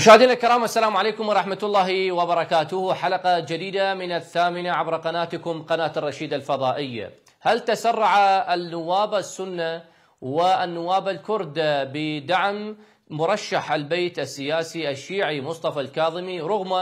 مشاهدينا الكرام السلام عليكم ورحمة الله وبركاته حلقة جديدة من الثامنة عبر قناتكم قناة الرشيد الفضائية هل تسرع النواب السنة والنواب الكرد بدعم مرشح البيت السياسي الشيعي مصطفى الكاظمي رغم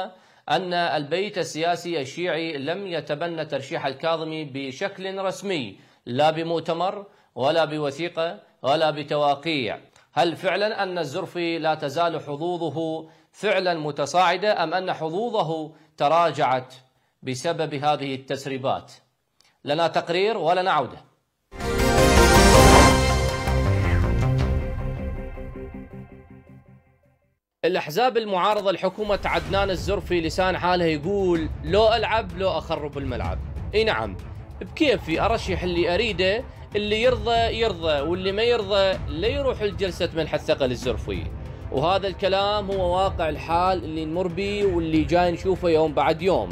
أن البيت السياسي الشيعي لم يتبنى ترشيح الكاظمي بشكل رسمي لا بمؤتمر ولا بوثيقة ولا بتواقيع هل فعلا أن الزرفي لا تزال حظوظه فعلا متصاعدة أم أن حظوظه تراجعت بسبب هذه التسريبات لنا تقرير ولنا عوده الاحزاب المعارضه لحكومه عدنان الزرفي لسان حاله يقول لو العب لو اخرب الملعب اي نعم بكيفي ارشح اللي اريده اللي يرضى يرضى واللي ما يرضى لا يروح لجلسة منح الثقل الزرفي وهذا الكلام هو واقع الحال اللي نمر به واللي جاي نشوفه يوم بعد يوم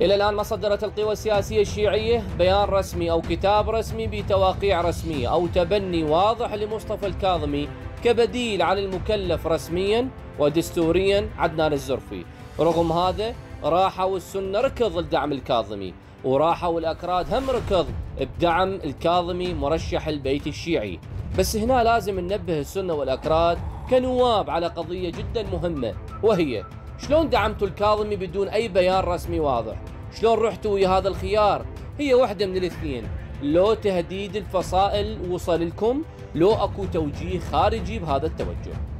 إلى الآن ما صدرت القوى السياسية الشيعية بيان رسمي أو كتاب رسمي بتواقيع رسمية أو تبني واضح لمصطفى الكاظمي كبديل عن المكلف رسميا ودستوريا عدنان الزرفي رغم هذا راحوا السنة ركض لدعم الكاظمي وراحوا الأكراد هم ركض بدعم الكاظمي مرشح البيت الشيعي بس هنا لازم ننبه السنة والأكراد كنواب على قضية جدا مهمة وهي شلون دعمتوا الكاظمي بدون أي بيان رسمي واضح شلون رحتوا ويا هذا الخيار هي واحدة من الاثنين لو تهديد الفصائل وصل لكم لو أكو توجيه خارجي بهذا التوجه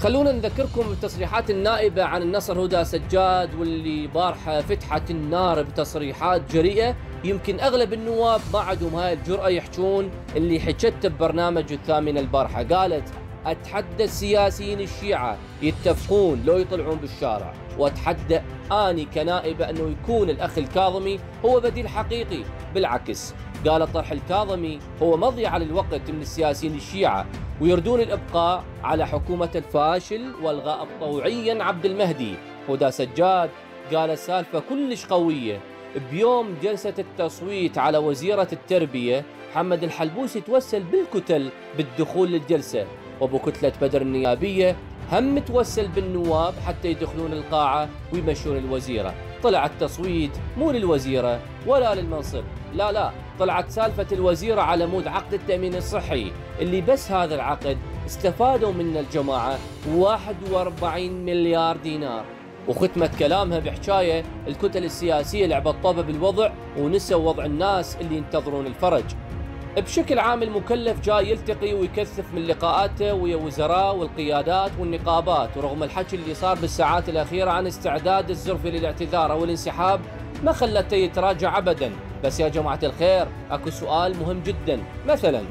خلونا نذكركم بتصريحات النائبة عن النصر هدى سجاد واللي بارحة فتحت النار بتصريحات جريئة يمكن أغلب النواب ما عندهم هاي الجرأة يحجون اللي حجته ببرنامج الثامنة البارحة قالت أتحدى السياسيين الشيعة يتفقون لو يطلعون بالشارع وأتحدى أني كنائبة أنه يكون الأخ الكاظمي هو بديل حقيقي بالعكس قال طرح الكاظمي هو مضيعة للوقت من السياسيين الشيعة ويردون الإبقاء على حكومة الفاشل والغائب طوعيا عبد المهدي هدى سجاد قال السالفة كلش قوية بيوم جلسة التصويت على وزيرة التربية محمد الحلبوسي توسل بالكتل بالدخول للجلسة وبو كتلة بدر النيابية هم توسل بالنواب حتى يدخلون القاعة ويمشون الوزيرة طلع التصويت مو للوزيرة ولا للمنصب لا لا طلعت سالفة الوزيرة على مود عقد التأمين الصحي اللي بس هذا العقد استفادوا منه الجماعة 41 مليار دينار وختمت كلامها بحكاية الكتل السياسية لعبت طوبة بالوضع ونسوا وضع الناس اللي ينتظرون الفرج بشكل عام المكلف جاي يلتقي ويكثف من لقاءاته ويا وزراء والقيادات والنقابات ورغم الحكي اللي صار بالساعات الأخيرة عن استعداد الزرفي للاعتذار أو الانسحاب ما خلته يتراجع أبدا بس يا جماعة الخير أكو سؤال مهم جدا مثلا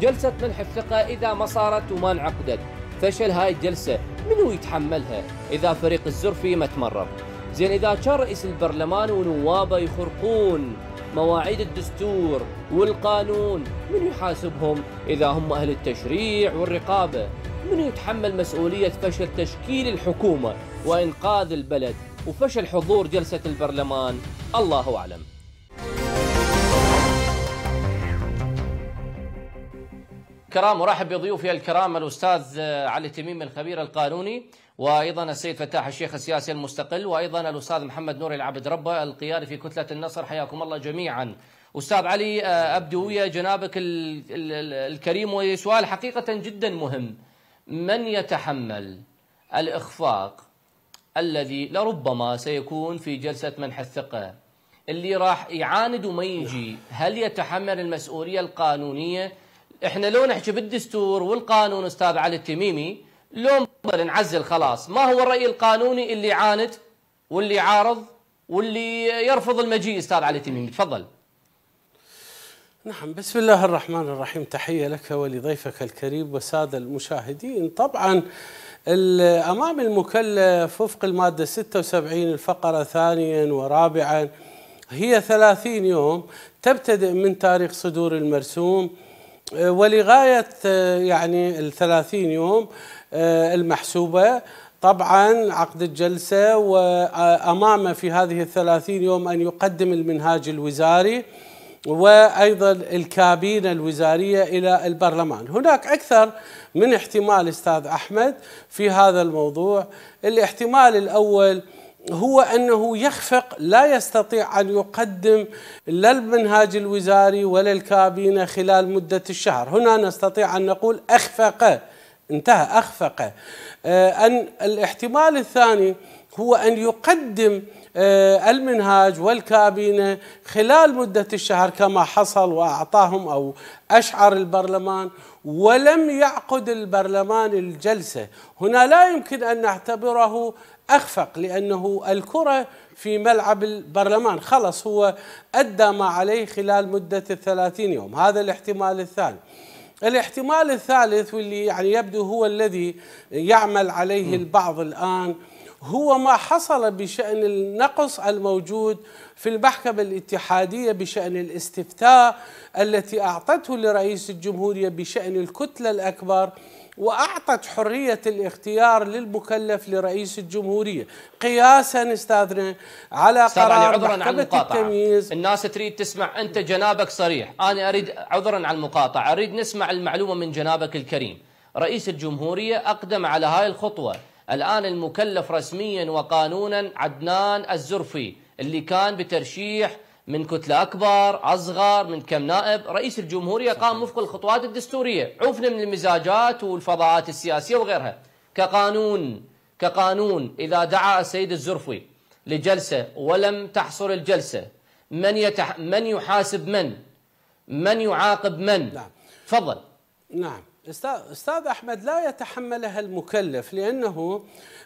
جلسة منح الثقة إذا ما صارت وما انعقدت فشل هاي الجلسة منو يتحملها إذا فريق الزرفي ما تمرر زين إذا كان رئيس البرلمان ونوابه يخرقون مواعيد الدستور والقانون من يحاسبهم إذا هم أهل التشريع والرقابة من يتحمل مسؤولية فشل تشكيل الحكومة وإنقاذ البلد وفشل حضور جلسة البرلمان الله أعلم كرام ورحب بضيوفي الكرام الأستاذ آه، علي تميم الخبير القانوني وايضا السيد فتاح الشيخ السياسي المستقل وايضا الاستاذ محمد نوري العبد ربه القيادي في كتله النصر حياكم الله جميعا. استاذ علي آه، ابدو ويا جنابك الكريم وسؤال حقيقه جدا مهم. من يتحمل الاخفاق الذي لربما سيكون في جلسة منح الثقة اللي راح يعاند وما يجي هل يتحمل المسؤولية القانونية احنا لو نحكي بالدستور والقانون استاذ علي التميمي لو نعزل خلاص ما هو الرأي القانوني اللي عاند واللي عارض واللي يرفض المجيء استاذ علي التميمي تفضل نعم بسم الله الرحمن الرحيم تحية لك ولضيفك الكريم وسادة المشاهدين طبعا أمام المكلف وفق المادة 76 الفقرة ثانيا ورابعا هي 30 يوم تبتدئ من تاريخ صدور المرسوم ولغاية يعني الثلاثين يوم المحسوبة طبعا عقد الجلسة وأمامه في هذه الثلاثين يوم أن يقدم المنهاج الوزاري وايضا الكابينه الوزاريه الى البرلمان، هناك اكثر من احتمال استاذ احمد في هذا الموضوع، الاحتمال الاول هو انه يخفق لا يستطيع ان يقدم لا المنهاج الوزاري ولا الكابينه خلال مده الشهر، هنا نستطيع ان نقول اخفق انتهى اخفق. آه، ان الاحتمال الثاني هو ان يقدم آه، المنهاج والكابينة خلال مدة الشهر كما حصل وأعطاهم أو أشعر البرلمان ولم يعقد البرلمان الجلسة هنا لا يمكن أن نعتبره أخفق لأنه الكرة في ملعب البرلمان خلص هو أدى ما عليه خلال مدة الثلاثين يوم هذا الاحتمال الثاني الاحتمال الثالث واللي يعني يبدو هو الذي يعمل عليه البعض الآن هو ما حصل بشأن النقص الموجود في المحكمة الاتحادية بشأن الاستفتاء التي أعطته لرئيس الجمهورية بشأن الكتلة الأكبر وأعطت حرية الاختيار للمكلف لرئيس الجمهورية قياسا استاذنا على قرار عذرا محكمة عن المقاطعة. التمييز الناس تريد تسمع أنت جنابك صريح أنا أريد عذرا عن المقاطعة أريد نسمع المعلومة من جنابك الكريم رئيس الجمهورية أقدم على هاي الخطوة الآن المكلف رسميا وقانونا عدنان الزرفي اللي كان بترشيح من كتلة أكبر أصغر من كم نائب رئيس الجمهورية قام وفق الخطوات الدستورية عفنا من المزاجات والفضاءات السياسية وغيرها كقانون كقانون إذا دعا السيد الزرفي لجلسة ولم تحصل الجلسة من يتح من يحاسب من من يعاقب من نعم. تفضل نعم استاذ احمد لا يتحملها المكلف لانه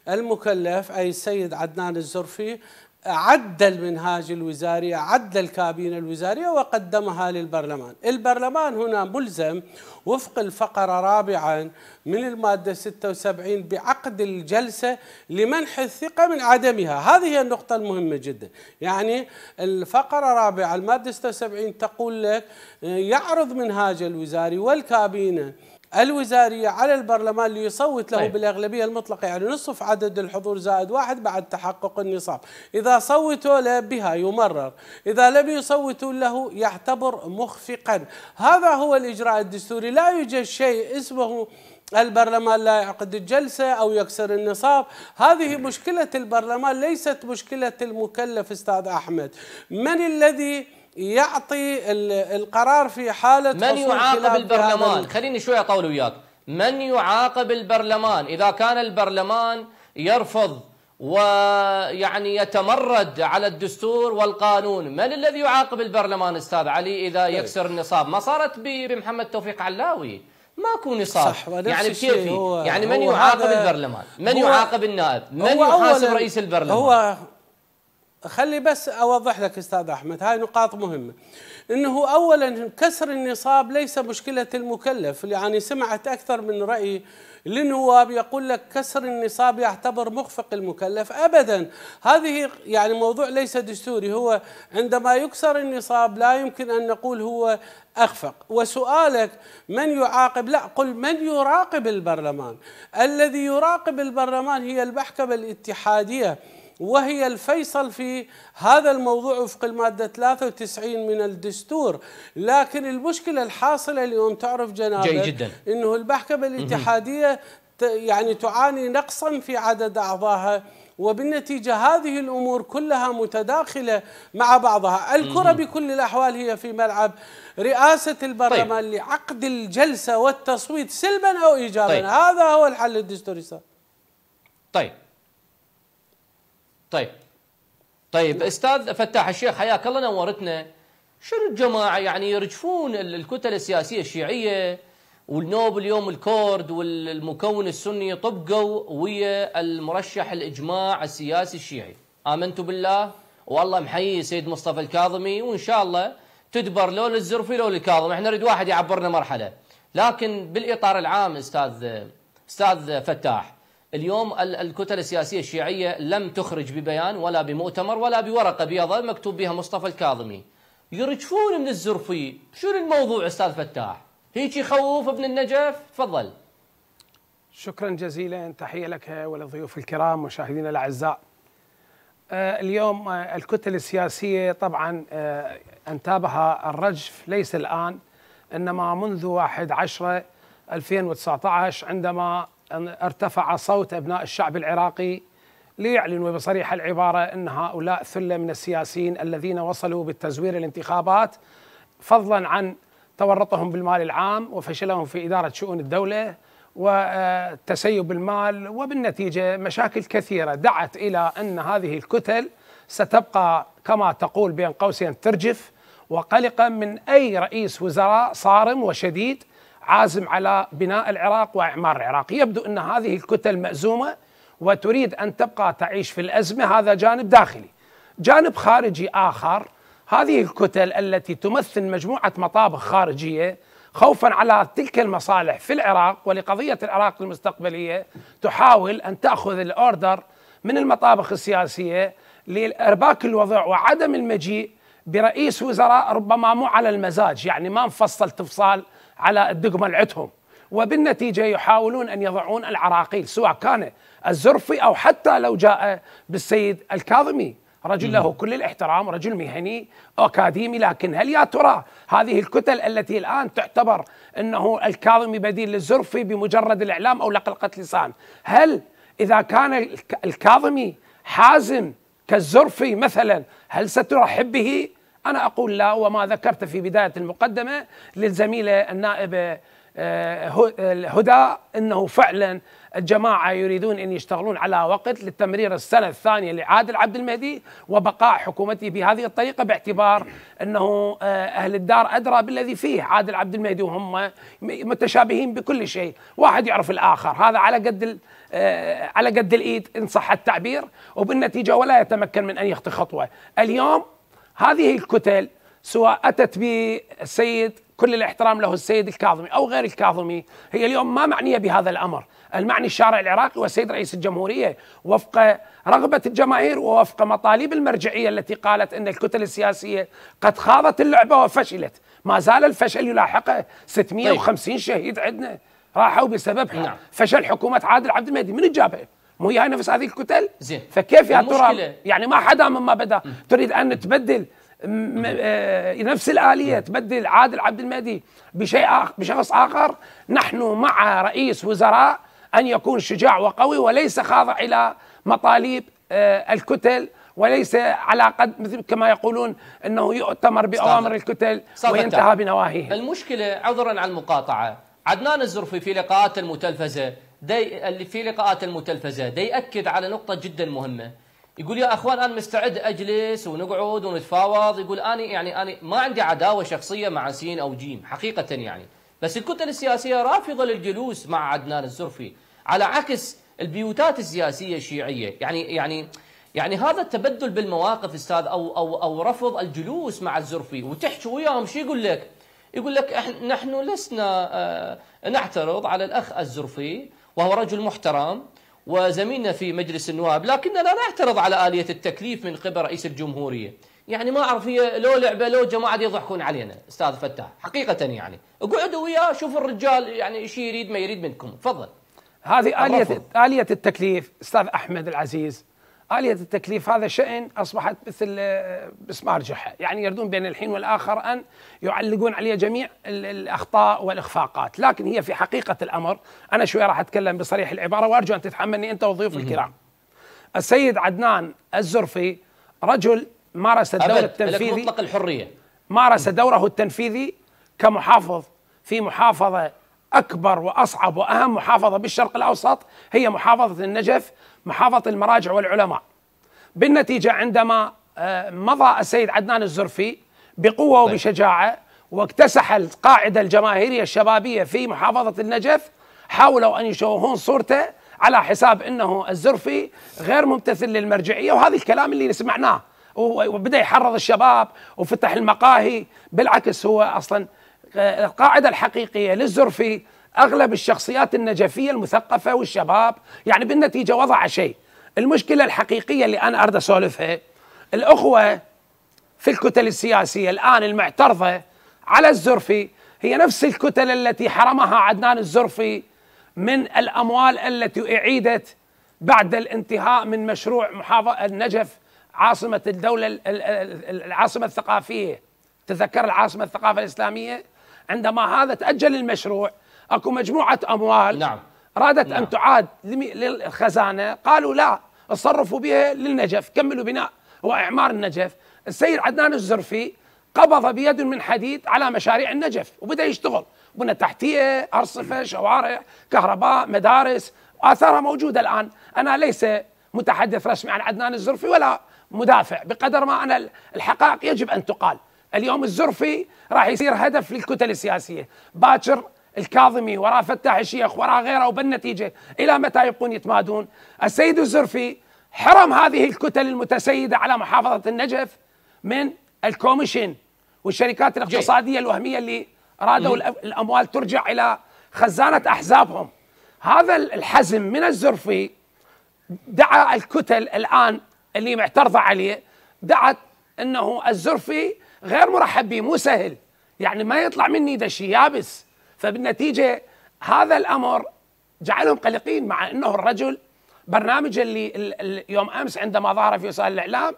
المكلف اي السيد عدنان الزرفي عد المنهاج الوزاري عد الكابينة الوزارية وقدمها للبرلمان البرلمان هنا ملزم وفق الفقرة رابعا من المادة 76 بعقد الجلسة لمنح الثقة من عدمها هذه هي النقطة المهمة جدا يعني الفقرة رابعة المادة 76 تقول لك يعرض منهاج الوزاري والكابينة الوزارية على البرلمان ليصوت له طيب. بالأغلبية المطلقة يعني نصف عدد الحضور زائد واحد بعد تحقق النصاب إذا صوتوا له بها يمرر إذا لم يصوتوا له يعتبر مخفقا هذا هو الإجراء الدستوري لا يوجد شيء اسمه البرلمان لا يعقد الجلسة أو يكسر النصاب هذه مشكلة البرلمان ليست مشكلة المكلف أستاذ أحمد من الذي يعطي القرار في حالة من يعاقب البرلمان خليني شوي أطول وياك من يعاقب البرلمان إذا كان البرلمان يرفض ويعني يتمرد على الدستور والقانون من الذي يعاقب البرلمان أستاذ علي إذا طيب. يكسر النصاب ما صارت بمحمد توفيق علاوي ماكو نصاب صح يعني بكيفي يعني من يعاقب البرلمان من يعاقب النائب من يحاسب رئيس البرلمان هو خلي بس اوضح لك استاذ احمد هاي نقاط مهمه انه اولا كسر النصاب ليس مشكله المكلف يعني سمعت اكثر من راي للنواب يقول لك كسر النصاب يعتبر مخفق المكلف ابدا هذه يعني موضوع ليس دستوري هو عندما يكسر النصاب لا يمكن ان نقول هو اخفق وسؤالك من يعاقب لا قل من يراقب البرلمان الذي يراقب البرلمان هي المحكمه الاتحاديه وهي الفيصل في هذا الموضوع وفق المادة 93 من الدستور لكن المشكلة الحاصلة اليوم تعرف جنابة جيد جدا أنه المحكمة الاتحادية يعني تعاني نقصا في عدد أعضائها وبالنتيجة هذه الأمور كلها متداخلة مع بعضها الكرة بكل الأحوال هي في ملعب رئاسة البرلمان طيب. لعقد الجلسة والتصويت سلبا أو إيجابا طيب. هذا هو الحل الدستوري طيب طيب طيب نعم. استاذ فتاح الشيخ حياك الله نورتنا شنو الجماعه يعني يرجفون الكتل السياسيه الشيعيه والنوب اليوم الكورد والمكون السني طبقوا ويا المرشح الاجماع السياسي الشيعي امنت بالله والله محيي سيد مصطفى الكاظمي وان شاء الله تدبر لو للزرفي لو للكاظم احنا نريد واحد يعبرنا مرحله لكن بالاطار العام استاذ استاذ فتاح اليوم الكتل السياسية الشيعية لم تخرج ببيان ولا بمؤتمر ولا بورقة بيضاء مكتوب بها مصطفى الكاظمي يرجفون من الزرفي شنو الموضوع أستاذ فتاح هيك يخوف ابن النجف تفضل شكرا جزيلا تحية لك ولضيوف الكرام مشاهدينا الأعزاء آه، اليوم آه، الكتل السياسية طبعا آه، أنتابها الرجف ليس الآن إنما منذ 1 10 2019 عندما أن ارتفع صوت أبناء الشعب العراقي ليعلنوا بصريح العبارة أن هؤلاء ثلة من السياسيين الذين وصلوا بالتزوير الانتخابات فضلا عن تورطهم بالمال العام وفشلهم في إدارة شؤون الدولة وتسيب المال وبالنتيجة مشاكل كثيرة دعت إلى أن هذه الكتل ستبقى كما تقول بين قوسين ترجف وقلقا من أي رئيس وزراء صارم وشديد عازم على بناء العراق واعمار العراق يبدو ان هذه الكتل مأزومه وتريد ان تبقى تعيش في الازمه هذا جانب داخلي جانب خارجي اخر هذه الكتل التي تمثل مجموعه مطابخ خارجيه خوفا على تلك المصالح في العراق ولقضيه العراق المستقبليه تحاول ان تاخذ الاوردر من المطابخ السياسيه لارباك الوضع وعدم المجيء برئيس وزراء ربما مو على المزاج يعني ما مفصل تفصال على الدقمة ملعتهم وبالنتيجة يحاولون أن يضعون العراقيل سواء كان الزرفي أو حتى لو جاء بالسيد الكاظمي رجل له كل الاحترام رجل مهني أكاديمي لكن هل يا ترى هذه الكتل التي الآن تعتبر أنه الكاظمي بديل للزرفي بمجرد الإعلام أو لقلقة لسان هل إذا كان الكاظمي حازم كالزرفي مثلا هل سترحب به أنا أقول لا وما ذكرت في بداية المقدمة للزميلة النائبة آه، هدى أنه فعلا الجماعة يريدون أن يشتغلون على وقت للتمرير السنة الثانية لعادل عبد المهدي وبقاء حكومته بهذه الطريقة باعتبار أنه آه، أهل الدار أدرى بالذي فيه عادل عبد المهدي وهم متشابهين بكل شيء واحد يعرف الآخر هذا على قد آه، على قد الإيد إن صح التعبير وبالنتيجة ولا يتمكن من أن يخطي خطوة اليوم هذه الكتل سواء أتت بالسيد كل الاحترام له السيد الكاظمي أو غير الكاظمي هي اليوم ما معنية بهذا الأمر المعني الشارع العراقي والسيد رئيس الجمهورية وفق رغبة الجماهير ووفق مطالب المرجعية التي قالت أن الكتل السياسية قد خاضت اللعبة وفشلت ما زال الفشل يلاحقه 650 طيب. شهيد عندنا راحوا بسبب نعم. فشل حكومة عادل عبد المهدي من جابه وهي هي نفس هذه الكتل زين فكيف يا ترى يعني ما حدا مما بدا تريد ان تبدل آه، نفس الآلية تبدل عادل عبد المهدي بشيء آخر بشخص آخر نحن مع رئيس وزراء أن يكون شجاع وقوي وليس خاضع إلى مطالب آه، الكتل وليس على قد مثل كما يقولون انه يؤتمر باوامر الكتل وينتهى بنواهيه المشكله عذرا على المقاطعه عدنان الزرفي في لقاءات المتلفزه دي اللي في لقاءات المتلفزة دي يأكد على نقطة جدا مهمة يقول يا اخوان انا مستعد اجلس ونقعد ونتفاوض يقول اني يعني اني ما عندي عداوه شخصيه مع سين او جيم حقيقه يعني بس الكتل السياسيه رافضه للجلوس مع عدنان الزرفي على عكس البيوتات السياسيه الشيعيه يعني يعني يعني هذا التبدل بالمواقف استاذ او او او رفض الجلوس مع الزرفي وتحكي وياهم شو يقول لك؟ يقول لك نحن لسنا آه، نعترض على الاخ الزرفي وهو رجل محترم وزميلنا في مجلس النواب لكننا لا نعترض على آلية التكليف من قبل رئيس الجمهورية يعني ما أعرف هي لو لعبة لو جماعة يضحكون علينا أستاذ فتاح حقيقة يعني اقعدوا وياه شوفوا الرجال يعني ايش يريد ما يريد منكم تفضل هذه آلية آلية التكليف أستاذ أحمد العزيز آلية التكليف هذا شأن أصبحت مثل بسمار آه، جحة يعني يردون بين الحين والآخر أن يعلقون عليها جميع الأخطاء والإخفاقات لكن هي في حقيقة الأمر أنا شوي راح أتكلم بصريح العبارة وأرجو أن تتحملني أنت وضيوف الكرام السيد عدنان الزرفي رجل مارس الدور التنفيذي مطلق الحرية مارس دوره التنفيذي كمحافظ في محافظة أكبر وأصعب وأهم محافظة بالشرق الأوسط هي محافظة النجف محافظة المراجع والعلماء بالنتيجة عندما آه، مضى السيد عدنان الزرفي بقوة طيب. وبشجاعة واكتسح القاعدة الجماهيرية الشبابية في محافظة النجف حاولوا أن يشوهون صورته على حساب أنه الزرفي غير ممتثل للمرجعية وهذا الكلام اللي سمعناه وبدأ يحرض الشباب وفتح المقاهي بالعكس هو أصلا آه، القاعدة الحقيقية للزرفي اغلب الشخصيات النجفيه المثقفه والشباب يعني بالنتيجه وضع شيء المشكله الحقيقيه اللي انا اريد اسولفها الاخوه في الكتل السياسيه الان المعترضه على الزرفي هي نفس الكتل التي حرمها عدنان الزرفي من الاموال التي اعيدت بعد الانتهاء من مشروع محافظه النجف عاصمه الدوله العاصمه الثقافيه تذكر العاصمه الثقافه الاسلاميه عندما هذا تاجل المشروع اكو مجموعه اموال نعم رادت نعم. ان تعاد للخزانه قالوا لا تصرفوا بها للنجف كملوا بناء واعمار النجف السيد عدنان الزرفي قبض بيد من حديد على مشاريع النجف وبدا يشتغل بنى تحتيه ارصفه شوارع كهرباء مدارس اثارها موجوده الان انا ليس متحدث رسمي عن عدنان الزرفي ولا مدافع بقدر ما انا الحقائق يجب ان تقال اليوم الزرفي راح يصير هدف للكتل السياسيه باكر الكاظمي وراء فتاح الشيخ وراء غيره وبالنتيجة إلى متى يبقون يتمادون السيد الزرفي حرم هذه الكتل المتسيدة على محافظة النجف من الكوميشن والشركات الاقتصادية الوهمية اللي رادوا الأموال ترجع إلى خزانة أحزابهم هذا الحزم من الزرفي دعا الكتل الآن اللي معترضة عليه دعت أنه الزرفي غير مرحب به مو سهل يعني ما يطلع مني ده شيء يابس فبالنتيجه هذا الامر جعلهم قلقين مع انه الرجل برنامج اللي يوم امس عندما ظهر في وسائل الاعلام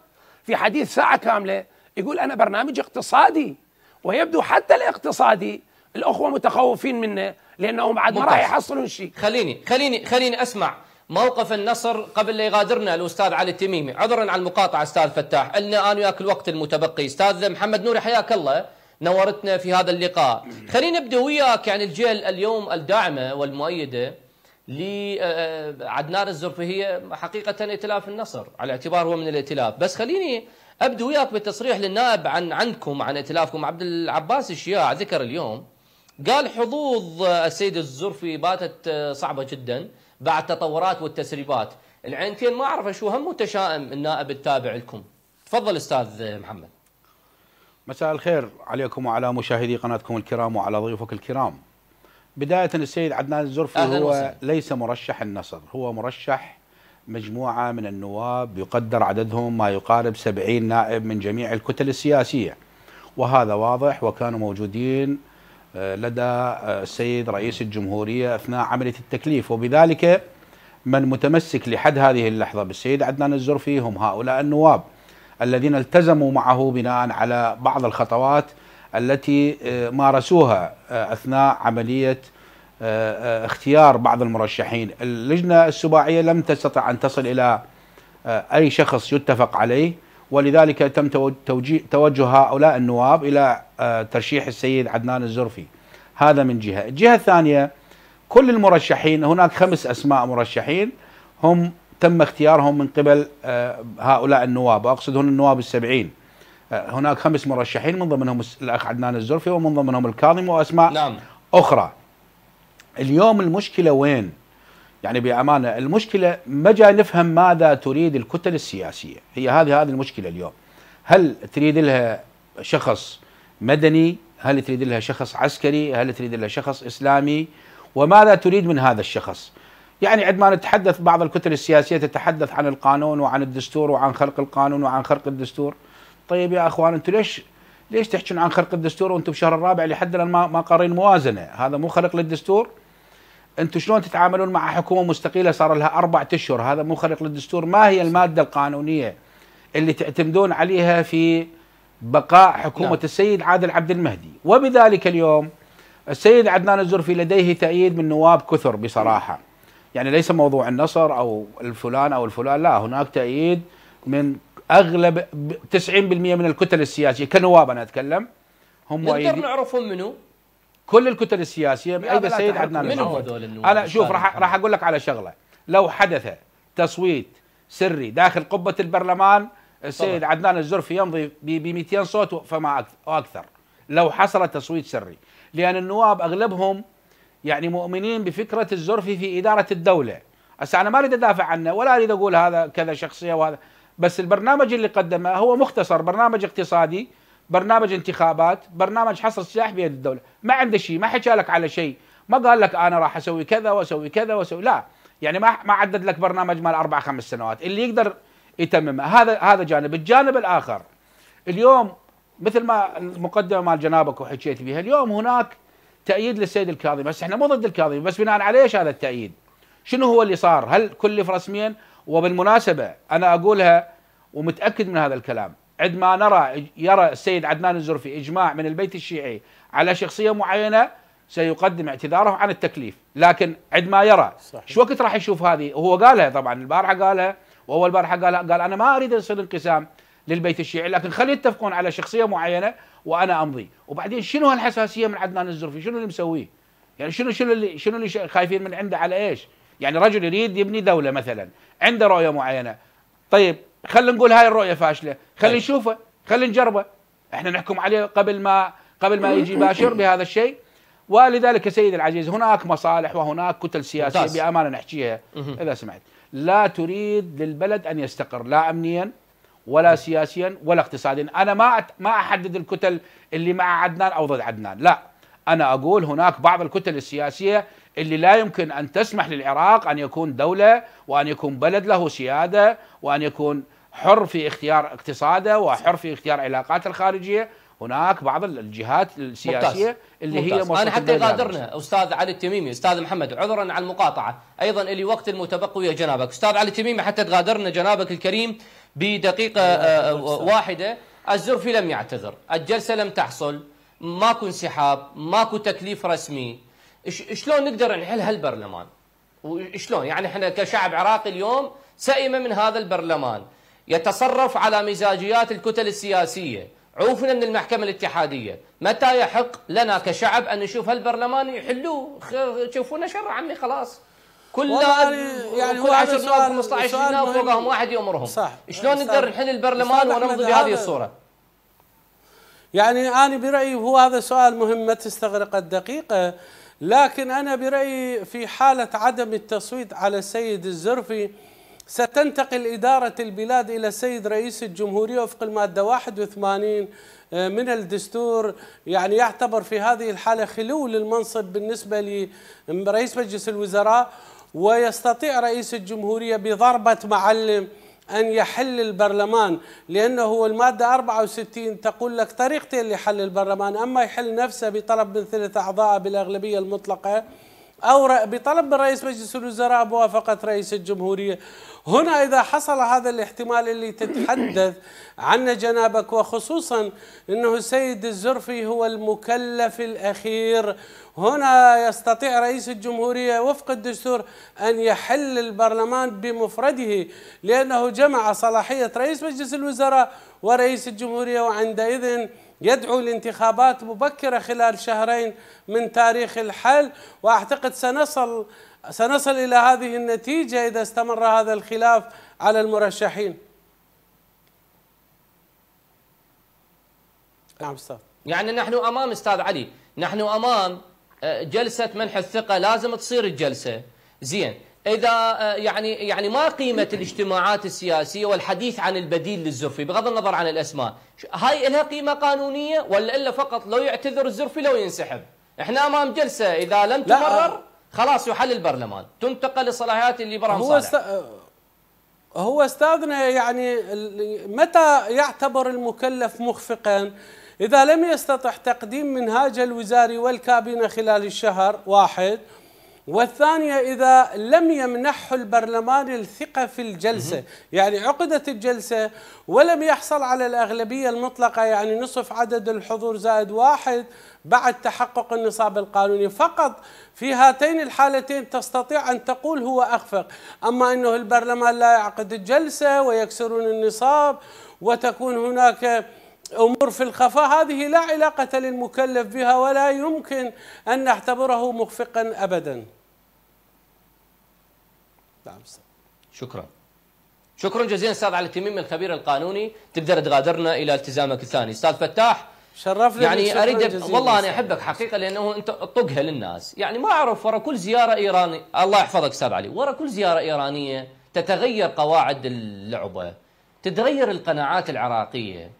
في حديث ساعه كامله يقول انا برنامج اقتصادي ويبدو حتى الاقتصادي الاخوه متخوفين منه لانهم بعد ما راح يحصلون شيء خليني خليني خليني اسمع موقف النصر قبل لا يغادرنا الاستاذ علي التميمي عذرا على المقاطعه استاذ فتاح قلنا انا وياك الوقت المتبقي استاذ محمد نوري حياك الله نورتنا في هذا اللقاء خلينا نبدأ وياك يعني الجهة اليوم الداعمة والمؤيدة لعدنان آه، آه، الزرفهية حقيقة ائتلاف النصر على اعتبار هو من الائتلاف بس خليني ابدا وياك بالتصريح للنائب عن عندكم عن ائتلافكم عبد العباس الشياع ذكر اليوم قال حظوظ آه، السيد الزرفي باتت صعبة جدا بعد تطورات والتسريبات العينتين ما أعرف شو هم متشائم النائب التابع لكم تفضل أستاذ محمد مساء الخير عليكم وعلى مشاهدي قناتكم الكرام وعلى ضيوفك الكرام بداية السيد عدنان الزرفي هو وسهل. ليس مرشح النصر هو مرشح مجموعة من النواب يقدر عددهم ما يقارب سبعين نائب من جميع الكتل السياسية وهذا واضح وكانوا موجودين آه، لدى آه، السيد رئيس الجمهورية أثناء عملية التكليف وبذلك من متمسك لحد هذه اللحظة بالسيد عدنان الزرفي هم هؤلاء النواب الذين التزموا معه بناء على بعض الخطوات التي آه، مارسوها آه، اثناء عمليه آه، اختيار بعض المرشحين اللجنه السباعيه لم تستطع ان تصل الى اي شخص يتفق عليه ولذلك تم توجه هؤلاء النواب الى ترشيح السيد عدنان الزرفي هذا من جهه الجهه الثانيه كل المرشحين هناك خمس اسماء مرشحين هم تم اختيارهم من قبل آه، هؤلاء النواب وأقصد هنا النواب السبعين آه، هناك خمس مرشحين من ضمنهم الأخ عدنان الزرفي ومن ضمنهم الكاظم وأسماء نعم. أخرى اليوم المشكلة وين؟ يعني بأمانة المشكلة ما جاي نفهم ماذا تريد الكتل السياسية هي هذه هذه المشكلة اليوم هل تريد لها شخص مدني هل تريد لها شخص عسكري هل تريد لها شخص إسلامي وماذا تريد من هذا الشخص يعني عندما نتحدث بعض الكتل السياسيه تتحدث عن القانون وعن الدستور وعن خلق القانون وعن خلق الدستور طيب يا اخوان انتم ليش ليش تحكون عن خلق الدستور وانتم بشهر الرابع لحد الان ما قارين موازنه هذا مو خلق للدستور انتم شلون تتعاملون مع حكومه مستقيله صار لها اربع اشهر هذا مو خلق للدستور ما هي الماده القانونيه اللي تعتمدون عليها في بقاء حكومه لا. نعم. السيد عادل عبد المهدي وبذلك اليوم السيد عدنان الزرفي لديه تأييد من نواب كثر بصراحه يعني ليس موضوع النصر او الفلان او الفلان لا هناك تأييد من اغلب 90% من الكتل السياسيه كنواب انا اتكلم هم نقدر نعرفهم منو؟ كل الكتل السياسيه بايد السيد عدنان من هم هذول انا شوف راح راح اقول لك على شغله لو حدث تصويت سري داخل قبه البرلمان السيد طبعا. عدنان الزرفي يمضي ب 200 صوت فما اكثر لو حصل تصويت سري لان النواب اغلبهم يعني مؤمنين بفكرة الزرفي في إدارة الدولة هسه أنا ما أريد أدافع عنه ولا أريد أقول هذا كذا شخصية وهذا بس البرنامج اللي قدمه هو مختصر برنامج اقتصادي برنامج انتخابات برنامج حصر سلاح بيد الدولة ما عنده شيء ما حكى لك على شيء ما قال لك أنا راح أسوي كذا وأسوي كذا وأسوي لا يعني ما ما عدد لك برنامج مال أربع خمس سنوات اللي يقدر يتممه هذا هذا جانب الجانب الآخر اليوم مثل ما المقدمة مال جنابك وحكيت بها اليوم هناك تأييد للسيد الكاظمي بس احنا مو ضد الكاظمي بس بناء على ايش هذا التأييد؟ شنو هو اللي صار؟ هل كلف رسميا؟ وبالمناسبة أنا أقولها ومتأكد من هذا الكلام عندما نرى يرى السيد عدنان الزرفي إجماع من البيت الشيعي على شخصية معينة سيقدم اعتذاره عن التكليف لكن عندما يرى صحيح. شو وقت راح يشوف هذه وهو قالها طبعا البارحة قالها وأول البارحة قالها قال أنا ما أريد يصير انقسام للبيت الشيعي لكن خليه يتفقون على شخصيه معينه وانا امضي وبعدين شنو هالحساسيه من عدنان الزرفي شنو اللي مسويه يعني شنو شنو اللي شنو اللي خايفين من عنده على ايش يعني رجل يريد يبني دوله مثلا عنده رؤيه معينه طيب خلينا نقول هاي الرؤيه فاشله خلينا طيب. نشوفه خلينا نجربه احنا نحكم عليه قبل ما قبل ما يجي باشر بهذا الشيء ولذلك سيد العزيز هناك مصالح وهناك كتل سياسيه بامانه نحكيها اذا سمحت لا تريد للبلد ان يستقر لا امنيا ولا سياسيا ولا اقتصاديا انا ما ما احدد الكتل اللي مع عدنان او ضد عدنان لا انا اقول هناك بعض الكتل السياسيه اللي لا يمكن ان تسمح للعراق ان يكون دوله وان يكون بلد له سياده وان يكون حر في اختيار اقتصاده وحر في اختيار علاقاته الخارجيه هناك بعض الجهات السياسيه ممتاز. اللي ممتاز. هي انا حتى غادرنا استاذ علي التميمي استاذ محمد عذرا على المقاطعه ايضا اللي وقت المتبقي جنابك استاذ علي التميمي حتى تغادرنا جنابك الكريم بدقيقة إيه، آه، آه، واحدة الزرفي لم يعتذر الجلسة لم تحصل ماكو انسحاب ماكو تكليف رسمي شلون نقدر نحل هالبرلمان وشلون يعني احنا كشعب عراقي اليوم سئم من هذا البرلمان يتصرف على مزاجيات الكتل السياسية عوفنا من المحكمة الاتحادية متى يحق لنا كشعب أن نشوف هالبرلمان يحلوه شوفونا شر عمي خلاص كل يعني كل 10 سنوات 15 سنه فوقهم واحد يامرهم صح شلون نقدر نحل البرلمان ونمضي بهذه الصوره؟ يعني انا برايي هو هذا سؤال مهم ما تستغرق الدقيقه لكن انا برايي في حاله عدم التصويت على السيد الزرفي ستنتقل إدارة البلاد إلى السيد رئيس الجمهورية وفق المادة 81 آه، من الدستور يعني يعتبر في هذه الحالة خلو للمنصب بالنسبة لرئيس مجلس الوزراء ويستطيع رئيس الجمهورية بضربة معلم أن يحل البرلمان لأنه المادة 64 تقول لك طريقتين لحل البرلمان أما يحل نفسه بطلب من ثلث أعضاء بالأغلبية المطلقة أو بطلب من رئيس مجلس الوزراء بوافقة رئيس الجمهورية هنا إذا حصل هذا الاحتمال اللي تتحدث عنه جنابك وخصوصا أنه السيد الزرفي هو المكلف الأخير هنا يستطيع رئيس الجمهورية وفق الدستور أن يحل البرلمان بمفرده لأنه جمع صلاحية رئيس مجلس الوزراء ورئيس الجمهورية وعندئذ يدعو لانتخابات مبكره خلال شهرين من تاريخ الحل واعتقد سنصل سنصل الى هذه النتيجه اذا استمر هذا الخلاف على المرشحين. نعم استاذ. يعني نحن امام استاذ علي، نحن امام آه، جلسه منح الثقه لازم تصير الجلسه، زين، إذا آه، يعني يعني ما قيمة الاجتماعات السياسية والحديث عن البديل للزرفي بغض النظر عن الأسماء هاي لها قيمة قانونية ولا إلا فقط لو يعتذر الزرفي لو ينسحب احنا أمام جلسة إذا لم آه، تمرر خلاص يحل البرلمان تنتقل الصلاحيات اللي برام هو صالح است... آه، هو استاذنا يعني متى يعتبر المكلف مخفقا إذا لم يستطع تقديم منهاج الوزاري والكابينة خلال الشهر واحد والثانية إذا لم يمنحه البرلمان الثقة في الجلسة يعني عقدت الجلسة ولم يحصل على الأغلبية المطلقة يعني نصف عدد الحضور زائد واحد بعد تحقق النصاب القانوني فقط في هاتين الحالتين تستطيع أن تقول هو أخفق أما أنه البرلمان لا يعقد الجلسة ويكسرون النصاب وتكون هناك أمور في الخفاء هذه لا علاقة للمكلف بها ولا يمكن أن نعتبره مخفقا أبدا نعم شكرا شكرا جزيلا استاذ على التميم الخبير القانوني تقدر تغادرنا الى التزامك الثاني استاذ فتاح شرفنا يعني اريد والله انا احبك حقيقه لانه انت طقها للناس يعني ما اعرف ورا كل زياره ايراني الله يحفظك استاذ علي ورا كل زياره ايرانيه تتغير قواعد اللعبه تتغير القناعات العراقيه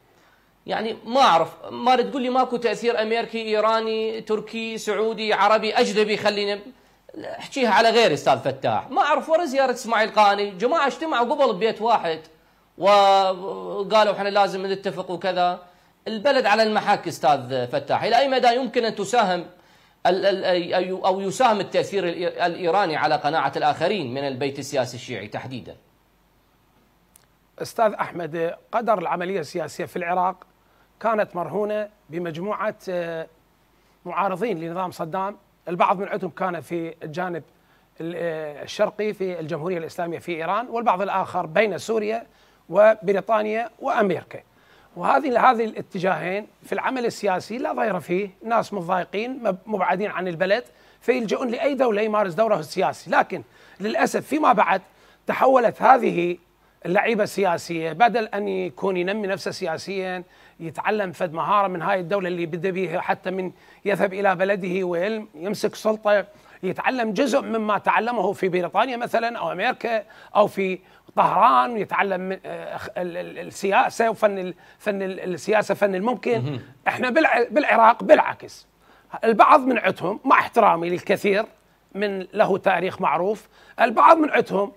يعني ما اعرف ما تقول لي ماكو تاثير امريكي ايراني تركي سعودي عربي اجنبي خلينا احكيها على غير استاذ فتاح ما اعرف ورا زياره اسماعيل قاني جماعه اجتمعوا قبل ببيت واحد وقالوا احنا لازم نتفق وكذا البلد على المحك استاذ فتاح الى اي مدى يمكن ان تساهم او يساهم التاثير الايراني على قناعه الاخرين من البيت السياسي الشيعي تحديدا استاذ احمد قدر العمليه السياسيه في العراق كانت مرهونه بمجموعه آه، معارضين لنظام صدام، البعض من عندهم كان في الجانب آه، الشرقي في الجمهوريه الاسلاميه في ايران، والبعض الاخر بين سوريا وبريطانيا وامريكا. وهذه هذه الاتجاهين في العمل السياسي لا ضير فيه، ناس متضايقين مبعدين عن البلد فيلجؤون لاي دوله يمارس دوره السياسي، لكن للاسف فيما بعد تحولت هذه اللعيبه السياسيه بدل ان يكون ينمي نفسه سياسيا يتعلم فد مهاره من هاي الدوله اللي بدا بها حتى من يذهب الى بلده ويمسك سلطه يتعلم جزء مما تعلمه في بريطانيا مثلا او امريكا او في طهران يتعلم آه، السياسه وفن فن السياسه فن الممكن احنا بالعراق بالعكس البعض من عندهم مع احترامي للكثير من له تاريخ معروف البعض من عندهم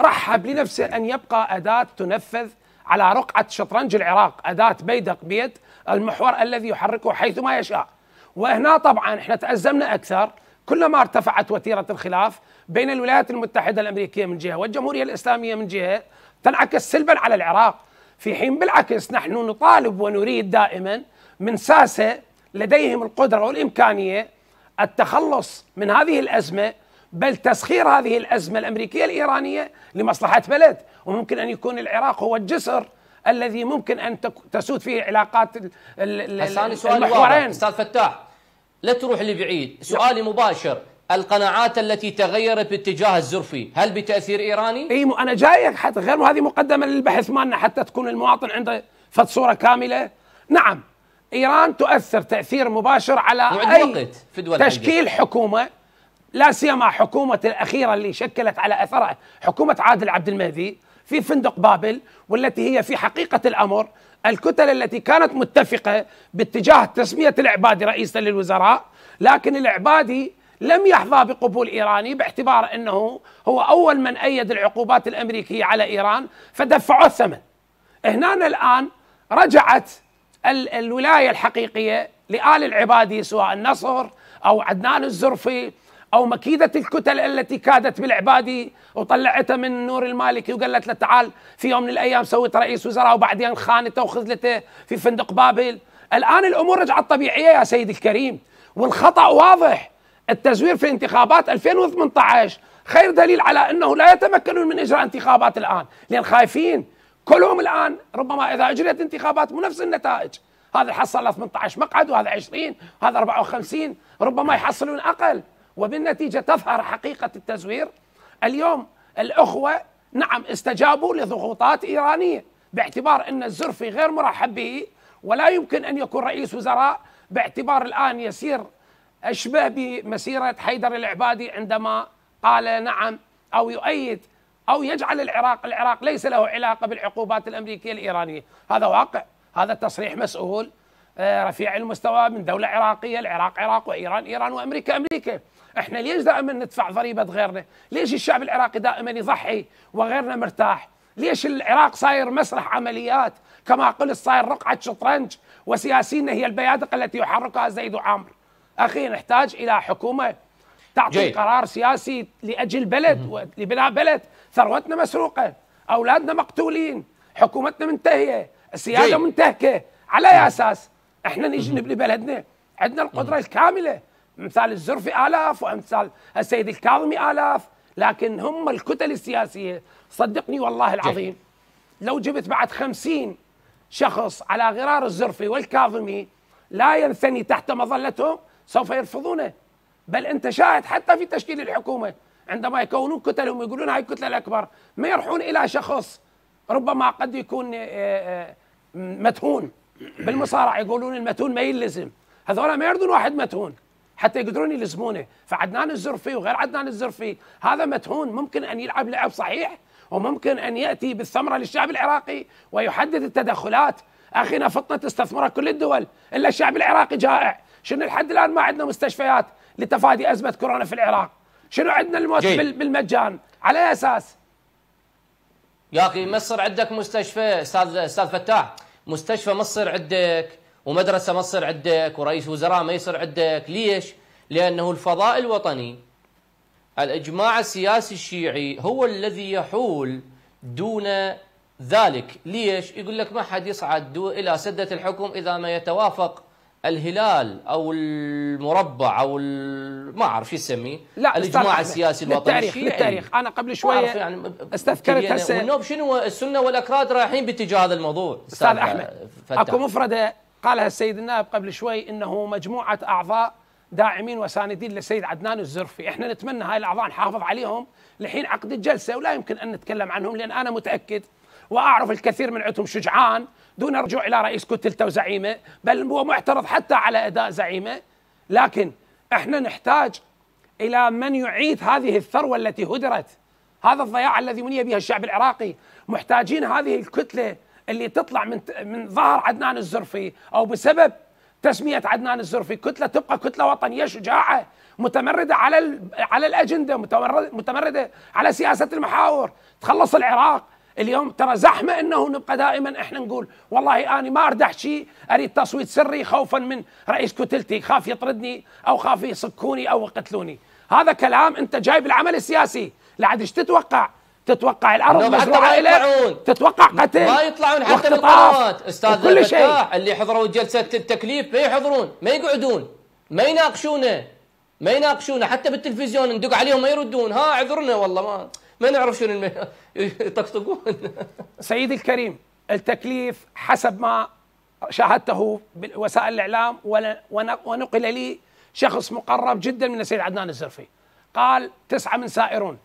رحب لنفسه ان يبقى اداه تنفذ على رقعة شطرنج العراق أداة بيدق بيد المحور الذي يحركه حيث ما يشاء وهنا طبعا احنا تأزمنا أكثر كلما ارتفعت وتيرة الخلاف بين الولايات المتحدة الأمريكية من جهة والجمهورية الإسلامية من جهة تنعكس سلبا على العراق في حين بالعكس نحن نطالب ونريد دائما من ساسة لديهم القدرة والإمكانية التخلص من هذه الأزمة بل تسخير هذه الأزمة الأمريكية الإيرانية لمصلحة بلد وممكن أن يكون العراق هو الجسر الذي ممكن أن تسود فيه علاقات المحورين أستاذ فتاح لا تروح لبعيد سؤالي مباشر القناعات التي تغيرت باتجاه الزرفي هل بتاثير ايراني؟ اي انا جايك حتى غير هذه مقدمه للبحث مالنا حتى تكون المواطن عنده فت صوره كامله نعم ايران تؤثر تاثير مباشر على اي وقت في دول تشكيل حكومه لا سيما حكومة الأخيرة اللي شكلت على أثرها حكومة عادل عبد المهدي في فندق بابل والتي هي في حقيقة الأمر الكتل التي كانت متفقة باتجاه تسمية العبادي رئيسا للوزراء لكن العبادي لم يحظى بقبول إيراني باعتبار أنه هو أول من أيد العقوبات الأمريكية على إيران فدفعوا الثمن هنا الآن رجعت الولاية الحقيقية لآل العبادي سواء النصر أو عدنان الزرفي أو مكيدة الكتل التي كادت بالعبادي وطلعتها من نور المالكي وقالت له تعال في يوم من الأيام سويت رئيس وزراء وبعدين خانته وخذلته في فندق بابل الآن الأمور رجعت طبيعية يا سيدي الكريم والخطأ واضح التزوير في انتخابات 2018 خير دليل على أنه لا يتمكنون من إجراء انتخابات الآن لأن خايفين كلهم الآن ربما إذا أجريت انتخابات مو نفس النتائج هذا حصل 18 مقعد وهذا 20 وهذا 54 ربما يحصلون أقل وبالنتيجه تظهر حقيقه التزوير اليوم الاخوه نعم استجابوا لضغوطات ايرانيه باعتبار ان الزرفي غير مرحب به ولا يمكن ان يكون رئيس وزراء باعتبار الان يسير اشبه بمسيره حيدر العبادي عندما قال نعم او يؤيد او يجعل العراق العراق ليس له علاقه بالعقوبات الامريكيه الايرانيه هذا واقع هذا تصريح مسؤول آه، رفيع المستوى من دولة عراقية العراق عراق وإيران إيران وأمريكا أمريكا احنا ليش دائما ندفع ضريبة غيرنا ليش الشعب العراقي دائما يضحي وغيرنا مرتاح ليش العراق صاير مسرح عمليات كما قلت صاير رقعة شطرنج وسياسينا هي البيادق التي يحركها زيد وعمر أخي نحتاج إلى حكومة تعطي جي. قرار سياسي لأجل بلد لبناء بلد ثروتنا مسروقة أولادنا مقتولين حكومتنا منتهية السيادة منتهكة على أي أساس احنا نجي نبني بلدنا عندنا القدره الكامله امثال الزرفي الاف وامثال السيد الكاظمي الاف لكن هم الكتل السياسيه صدقني والله العظيم لو جبت بعد خمسين شخص على غرار الزرفي والكاظمي لا ينثني تحت مظلتهم سوف يرفضونه بل انت شاهد حتى في تشكيل الحكومه عندما يكونون كتلهم ويقولون هاي الكتله الاكبر ما يروحون الى شخص ربما قد يكون آه، آه، متهون بالمصارعه يقولون المتون ما يلزم هذول ما يرضون واحد متون حتى يقدرون يلزمونه فعدنان الزرفي وغير عدنان الزرفي هذا متهون ممكن ان يلعب لعب صحيح وممكن ان ياتي بالثمره للشعب العراقي ويحدد التدخلات اخينا فطنه تستثمرها كل الدول الا الشعب العراقي جائع شنو لحد الان ما عندنا مستشفيات لتفادي ازمه كورونا في العراق شنو عندنا الموت جيد. بالمجان على اي اساس يا اخي مصر عندك مستشفى استاذ استاذ فتاح مستشفى ما تصير عندك ومدرسة ما تصير عندك ورئيس وزراء ما يصير عندك ليش؟ لأنه الفضاء الوطني الإجماع السياسي الشيعي هو الذي يحول دون ذلك ليش؟ يقول لك ما حد يصعد إلى سدة الحكم إذا ما يتوافق الهلال او المربع او ما اعرف شو يسميه لا الاجماع السياسي الوطني للتاريخ الشيعي انا قبل شويه يعني استذكرت هسه والنوب شنو السنه والاكراد رايحين باتجاه هذا الموضوع استاذ, أستاذ احمد فتح. اكو مفرده قالها السيد النائب قبل شوي انه مجموعه اعضاء داعمين وساندين للسيد عدنان الزرفي احنا نتمنى هاي الاعضاء نحافظ عليهم لحين عقد الجلسه ولا يمكن ان نتكلم عنهم لان انا متاكد واعرف الكثير من عندهم شجعان دون الرجوع الى رئيس كتلته وزعيمه بل هو معترض حتى على اداء زعيمه لكن احنا نحتاج الى من يعيد هذه الثروه التي هدرت هذا الضياع الذي مني بها الشعب العراقي محتاجين هذه الكتله اللي تطلع من من ظهر عدنان الزرفي او بسبب تسميه عدنان الزرفي كتله تبقى كتله وطنيه شجاعه متمرده على على الاجنده متمرده على سياسه المحاور تخلص العراق اليوم ترى زحمه انه نبقى دائما احنا نقول والله انا ما ارد احكي اريد تصويت سري خوفا من رئيس كتلتي خاف يطردني او خاف يصكوني او يقتلوني هذا كلام انت جاي بالعمل السياسي لا ايش تتوقع تتوقع الارض مزروعه الك تتوقع قتل ما يطلعون حتى بالقنوات استاذ كل شيء اللي حضروا جلسه التكليف ما يحضرون ما يقعدون ما يناقشونه ما يناقشونه حتى بالتلفزيون ندق عليهم ما يردون ها عذرنا والله ما ما نعرف شنو يطقطقون سيدي الكريم التكليف حسب ما شاهدته بوسائل الاعلام ونقل لي شخص مقرب جدا من السيد عدنان الزرفي قال تسعه من سائرون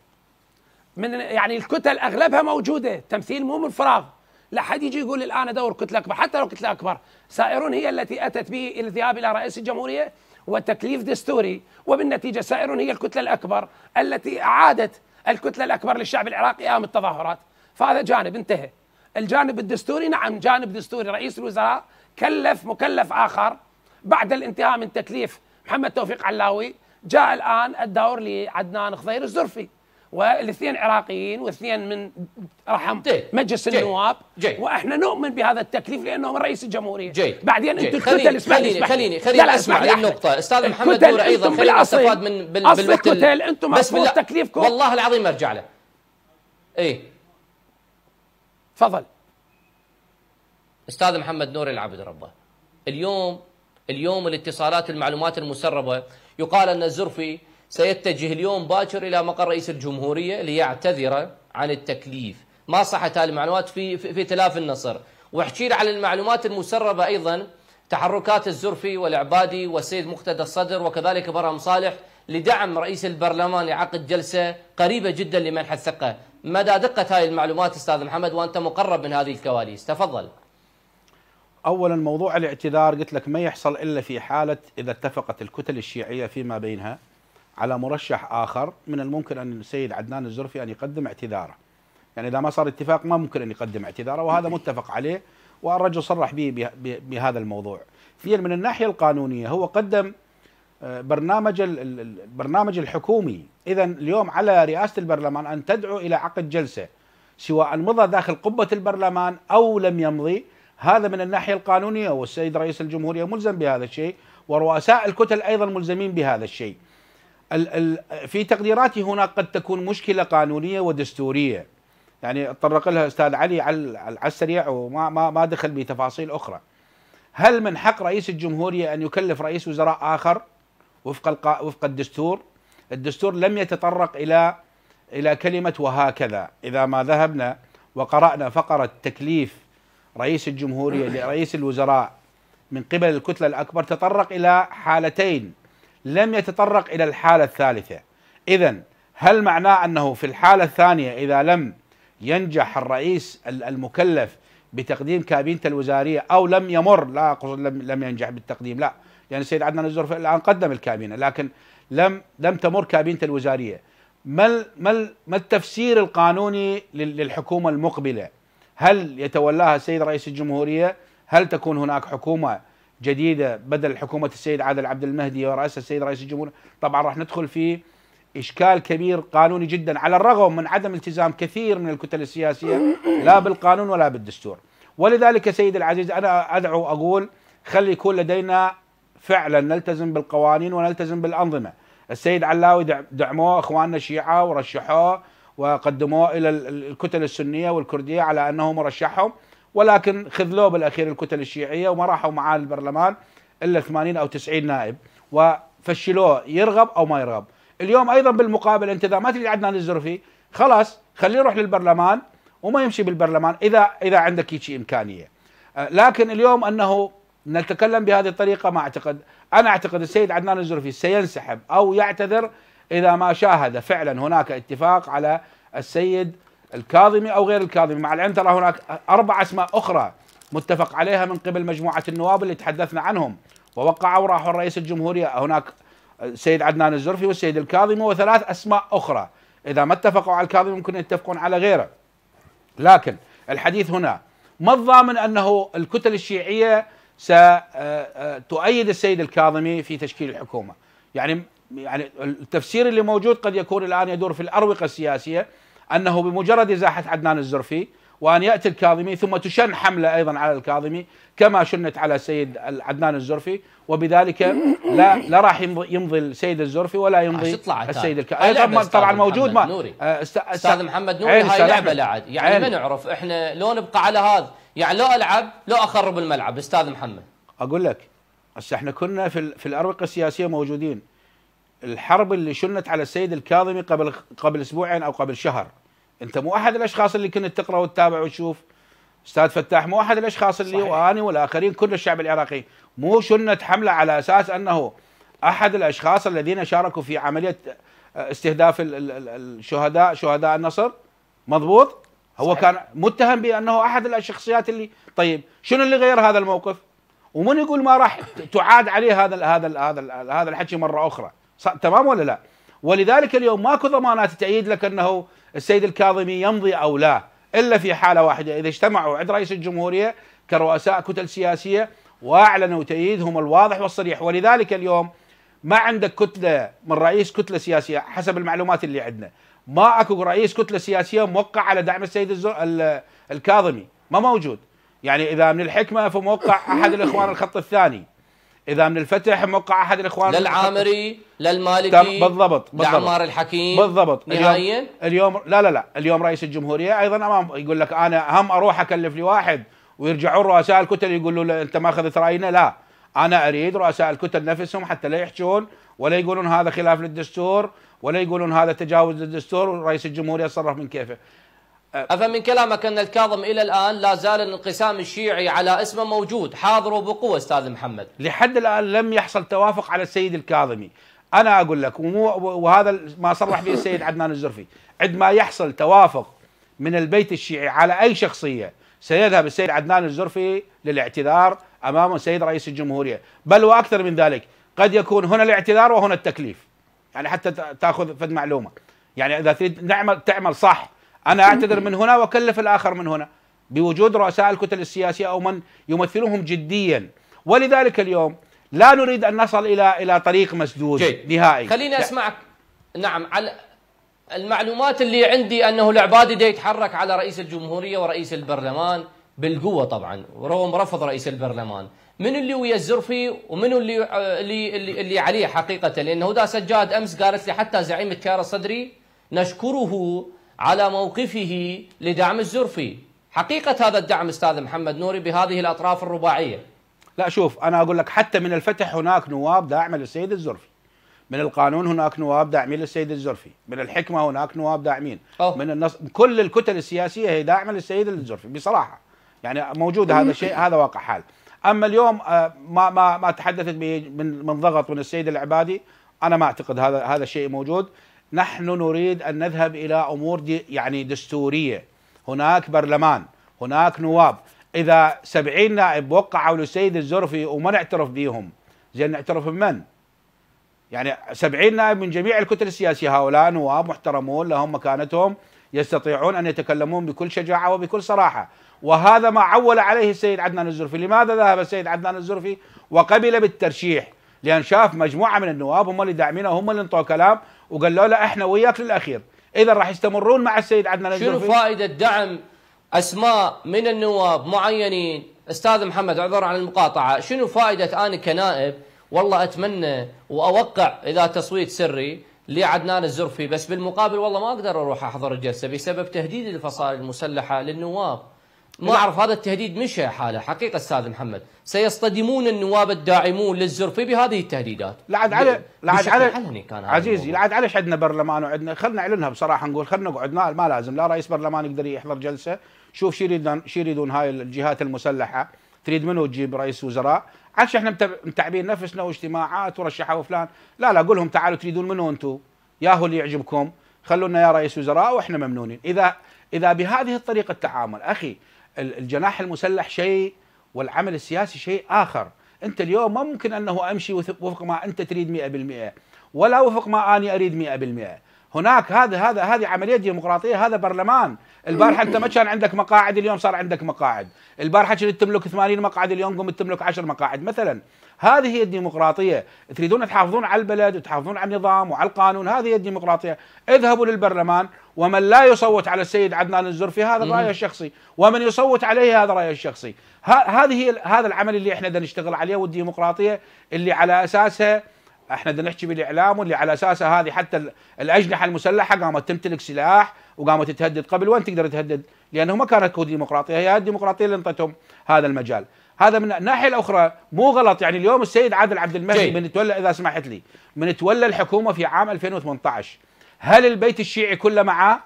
من يعني الكتل اغلبها موجوده تمثيل مو من فراغ لا حد يجي يقول الان ادور كتله اكبر حتى لو كتله اكبر سائرون هي التي اتت به الى الذهاب الى رئيس الجمهوريه وتكليف دستوري وبالنتيجه سائرون هي الكتله الاكبر التي اعادت الكتله الاكبر للشعب العراقي ايام التظاهرات فهذا جانب انتهى الجانب الدستوري نعم جانب دستوري رئيس الوزراء كلف مكلف اخر بعد الانتهاء من تكليف محمد توفيق علاوي جاء الان الدور لعدنان خضير الزرفي والاثنين عراقيين واثنين من رحم جي. مجلس جي. النواب جي. واحنا نؤمن بهذا التكليف لانه من رئيس الجمهوريه جي. بعدين انتم الكتل اسمعني خليني خليني لا اسمع لي النقطة استاذ محمد نور ايضا خليني استفاد من بال اصل انتم بس بالله تكليفكم والله العظيم ارجع له اي تفضل استاذ محمد نور العبد ربه اليوم اليوم الاتصالات المعلومات المسربه يقال ان الزرفي سيتجه اليوم باكر الى مقر رئيس الجمهوريه ليعتذر عن التكليف ما صحت هذه المعلومات في في, تلاف النصر واحكي على المعلومات المسربه ايضا تحركات الزرفي والعبادي والسيد مقتدى الصدر وكذلك برهم صالح لدعم رئيس البرلمان لعقد جلسه قريبه جدا لمنح الثقه مدى دقه هذه المعلومات استاذ محمد وانت مقرب من هذه الكواليس تفضل اولا موضوع الاعتذار قلت لك ما يحصل الا في حاله اذا اتفقت الكتل الشيعيه فيما بينها على مرشح اخر من الممكن ان السيد عدنان الزرفي ان يقدم اعتذاره. يعني اذا ما صار اتفاق ما ممكن ان يقدم اعتذاره وهذا متفق عليه والرجل صرح به بهذا الموضوع. اثنين من الناحيه القانونيه هو قدم آه، برنامج البرنامج الحكومي، اذا اليوم على رئاسه البرلمان ان تدعو الى عقد جلسه سواء مضى داخل قبه البرلمان او لم يمضي هذا من الناحيه القانونيه والسيد رئيس الجمهوريه ملزم بهذا الشيء ورؤساء الكتل ايضا ملزمين بهذا الشيء. في تقديراتي هناك قد تكون مشكله قانونيه ودستوريه يعني تطرق لها استاذ علي على السريع وما ما ما دخل بتفاصيل اخرى هل من حق رئيس الجمهوريه ان يكلف رئيس وزراء اخر وفق وفق الدستور الدستور لم يتطرق الى الى كلمه وهكذا اذا ما ذهبنا وقرانا فقره تكليف رئيس الجمهوريه لرئيس الوزراء من قبل الكتله الاكبر تطرق الى حالتين لم يتطرق إلى الحالة الثالثة إذا هل معناه أنه في الحالة الثانية إذا لم ينجح الرئيس المكلف بتقديم كابينة الوزارية أو لم يمر لا أقصد لم, لم ينجح بالتقديم لا يعني السيد عدنان الزرف الآن قدم الكابينة لكن لم لم تمر كابينة الوزارية ما ما ما التفسير القانوني للحكومة المقبلة؟ هل يتولاها السيد رئيس الجمهورية؟ هل تكون هناك حكومة جديده بدل حكومه السيد عادل عبد المهدي ورئاسها السيد رئيس الجمهوريه طبعا راح ندخل في اشكال كبير قانوني جدا على الرغم من عدم التزام كثير من الكتل السياسيه لا بالقانون ولا بالدستور ولذلك سيدي العزيز انا ادعو اقول خلي يكون لدينا فعلا نلتزم بالقوانين ونلتزم بالانظمه السيد علاوي دعموه اخواننا الشيعه ورشحوه وقدموه الى الكتل السنيه والكرديه على انه مرشحهم ولكن خذلوه بالاخير الكتل الشيعيه وما راحوا معاه البرلمان الا 80 او 90 نائب وفشلوه يرغب او ما يرغب اليوم ايضا بالمقابل انت اذا ما تريد عدنان الزرفي خلاص خليه يروح للبرلمان وما يمشي بالبرلمان اذا اذا عندك شيء امكانيه أه، لكن اليوم انه نتكلم بهذه الطريقه ما اعتقد انا اعتقد السيد عدنان الزرفي سينسحب او يعتذر اذا ما شاهد فعلا هناك اتفاق على السيد الكاظمي او غير الكاظمي مع العلم ترى هناك اربع اسماء اخرى متفق عليها من قبل مجموعه النواب اللي تحدثنا عنهم ووقعوا راحوا الرئيس الجمهوريه هناك السيد عدنان الزرفي والسيد الكاظمي وثلاث اسماء اخرى اذا ما اتفقوا على الكاظمي ممكن يتفقون على غيره لكن الحديث هنا ما الضامن انه الكتل الشيعيه ستؤيد آه، آه، السيد الكاظمي في تشكيل الحكومه يعني يعني التفسير اللي موجود قد يكون الان يدور في الاروقه السياسيه أنه بمجرد إزاحة عدنان الزرفي وأن يأتي الكاظمي ثم تشن حملة أيضا على الكاظمي كما شنت على سيد عدنان الزرفي وبذلك لا لا راح يمضي السيد الزرفي ولا يمضي السيد الكاظمي طبعا موجود ما نوري آه، استاذ محمد نوري هاي إيه، لعبه لعب يعني إيه. ما نعرف احنا لو نبقى على هذا يعني لو العب لو اخرب الملعب استاذ محمد اقول لك هسه احنا كنا في في الاروقه السياسيه موجودين الحرب اللي شنت على السيد الكاظمي قبل قبل اسبوعين او قبل شهر انت مو احد الاشخاص اللي كنت تقرا وتتابع وتشوف استاذ فتاح مو احد الاشخاص اللي صحيح. واني والاخرين كل الشعب العراقي مو شنت حمله على اساس انه احد الاشخاص الذين شاركوا في عمليه استهداف الشهداء شهداء النصر مضبوط هو صحيح. كان متهم بانه احد الشخصيات اللي طيب شنو اللي غير هذا الموقف ومن يقول ما راح تعاد عليه هذا الـ هذا الـ هذا هذا الحكي مره اخرى تمام ولا لا؟ ولذلك اليوم ماكو ضمانات تأييد لك أنه السيد الكاظمي يمضي أو لا إلا في حالة واحدة إذا اجتمعوا عند رئيس الجمهورية كرؤساء كتل سياسية وأعلنوا تأييدهم الواضح والصريح ولذلك اليوم ما عندك كتلة من رئيس كتلة سياسية حسب المعلومات اللي عندنا ما اكو رئيس كتله سياسيه موقع على دعم السيد الزو... الكاظمي ما موجود يعني اذا من الحكمه فموقع احد الاخوان الخط الثاني اذا من الفتح موقع احد الاخوان للعامري للمالكي بالضبط بالضبط لعمار الحكيم بالضبط نهائيا اليوم, اليوم لا لا لا اليوم رئيس الجمهوريه ايضا امام يقول لك انا هم اروح اكلف لي واحد ويرجعون رؤساء الكتل يقولوا له انت ماخذ راينا لا انا اريد رؤساء الكتل نفسهم حتى لا يحجون ولا يقولون هذا خلاف للدستور ولا يقولون هذا تجاوز للدستور ورئيس الجمهوريه يتصرف من كيفه أفهم من كلامك أن الكاظم إلى الآن لا زال الانقسام الشيعي على اسمه موجود حاضر وبقوة أستاذ محمد لحد الآن لم يحصل توافق على السيد الكاظمي أنا أقول لك وهذا ما صرح به السيد عدنان الزرفي عندما يحصل توافق من البيت الشيعي على أي شخصية سيذهب السيد عدنان الزرفي للاعتذار أمام السيد رئيس الجمهورية بل وأكثر من ذلك قد يكون هنا الاعتذار وهنا التكليف يعني حتى تأخذ فد معلومة يعني إذا تريد نعمل تعمل صح أنا أعتذر من هنا وأكلف الآخر من هنا بوجود رؤساء الكتل السياسية أو من يمثلهم جديا ولذلك اليوم لا نريد أن نصل إلى إلى طريق مسدود جيد. نهائي خليني أسمعك نعم على المعلومات اللي عندي أنه العبادي دا يتحرك على رئيس الجمهورية ورئيس البرلمان بالقوة طبعا ورغم رفض رئيس البرلمان من اللي ويا الزرفي ومن اللي اللي اللي, اللي عليه حقيقه لانه دا سجاد امس قالت لي حتى زعيم التيار الصدري نشكره على موقفه لدعم الزرفي حقيقة هذا الدعم أستاذ محمد نوري بهذه الأطراف الرباعية لا شوف أنا أقول لك حتى من الفتح هناك نواب داعمة للسيد الزرفي من القانون هناك نواب داعمين للسيد الزرفي من الحكمة هناك نواب داعمين أوه. من النص كل الكتل السياسية هي داعمة للسيد الزرفي بصراحة يعني موجود هذا الشيء هذا واقع حال اما اليوم آه، ما ما ما تحدثت من من ضغط من السيد العبادي انا ما اعتقد هذا هذا الشيء موجود نحن نريد أن نذهب إلى أمور دي يعني دستورية هناك برلمان هناك نواب إذا سبعين نائب وقعوا للسيد الزرفي وما نعترف بيهم زين نعترف بمن؟ يعني سبعين نائب من جميع الكتل السياسية هؤلاء نواب محترمون لهم مكانتهم يستطيعون أن يتكلمون بكل شجاعة وبكل صراحة وهذا ما عول عليه السيد عدنان الزرفي لماذا ذهب السيد عدنان الزرفي وقبل بالترشيح لأن شاف مجموعة من النواب هم اللي داعمينه هم اللي انطوا كلام وقال له لا احنا وياك للاخير اذا راح يستمرون مع السيد عدنان شنو فائده دعم اسماء من النواب معينين استاذ محمد عذر عن المقاطعه شنو فائده انا كنائب والله اتمنى واوقع اذا تصويت سري لعدنان الزرفي بس بالمقابل والله ما اقدر اروح احضر الجلسه بسبب تهديد الفصائل المسلحه للنواب ما أعرف هذا التهديد مشى حاله حقيقة أستاذ محمد سيصطدمون النواب الداعمون للزرفي بهذه التهديدات لعد على لعد على كان عزيزي لعد على عندنا برلمان وعندنا خلنا نعلنها بصراحة نقول خلنا نقعد ما لازم لا رئيس برلمان يقدر يحضر جلسة شوف شو يريدون شو يريدون هاي الجهات المسلحة تريد منه تجيب رئيس وزراء عش احنا متعبين نفسنا واجتماعات ورشحوا فلان لا لا قول لهم تعالوا تريدون منه انتم يا هو اللي يعجبكم خلونا يا رئيس وزراء واحنا ممنونين اذا اذا بهذه الطريقه التعامل اخي الجناح المسلح شيء والعمل السياسي شيء آخر أنت اليوم ما ممكن أنه أمشي وفق ما أنت تريد 100% ولا وفق ما أنا أريد 100% هناك هذا هذا هذه عمليه ديمقراطيه هذا برلمان البارحه انت ما كان عندك مقاعد اليوم صار عندك مقاعد البارحه كنت تملك 80 مقعد اليوم قمت تملك 10 مقاعد مثلا هذه هي الديمقراطية تريدون تحافظون على البلد وتحافظون على النظام وعلى القانون هذه هي الديمقراطية اذهبوا للبرلمان ومن لا يصوت على السيد عدنان الزرفي هذا الرأي الشخصي ومن يصوت عليه هذا رأيه الشخصي هذه هي هذا العمل اللي احنا بدنا نشتغل عليه والديمقراطية اللي على أساسها احنا بدنا نحكي بالاعلام واللي على اساسها هذه حتى الاجنحه المسلحه قامت تمتلك سلاح وقامت تهدد قبل وين تقدر تهدد؟ لانه ما كانت ديمقراطيه هي الديمقراطيه اللي انطتهم هذا المجال. هذا من الناحيه الاخرى مو غلط يعني اليوم السيد عادل عبد المهدي من تولى اذا سمحت لي من تولى الحكومه في عام 2018 هل البيت الشيعي كله معاه؟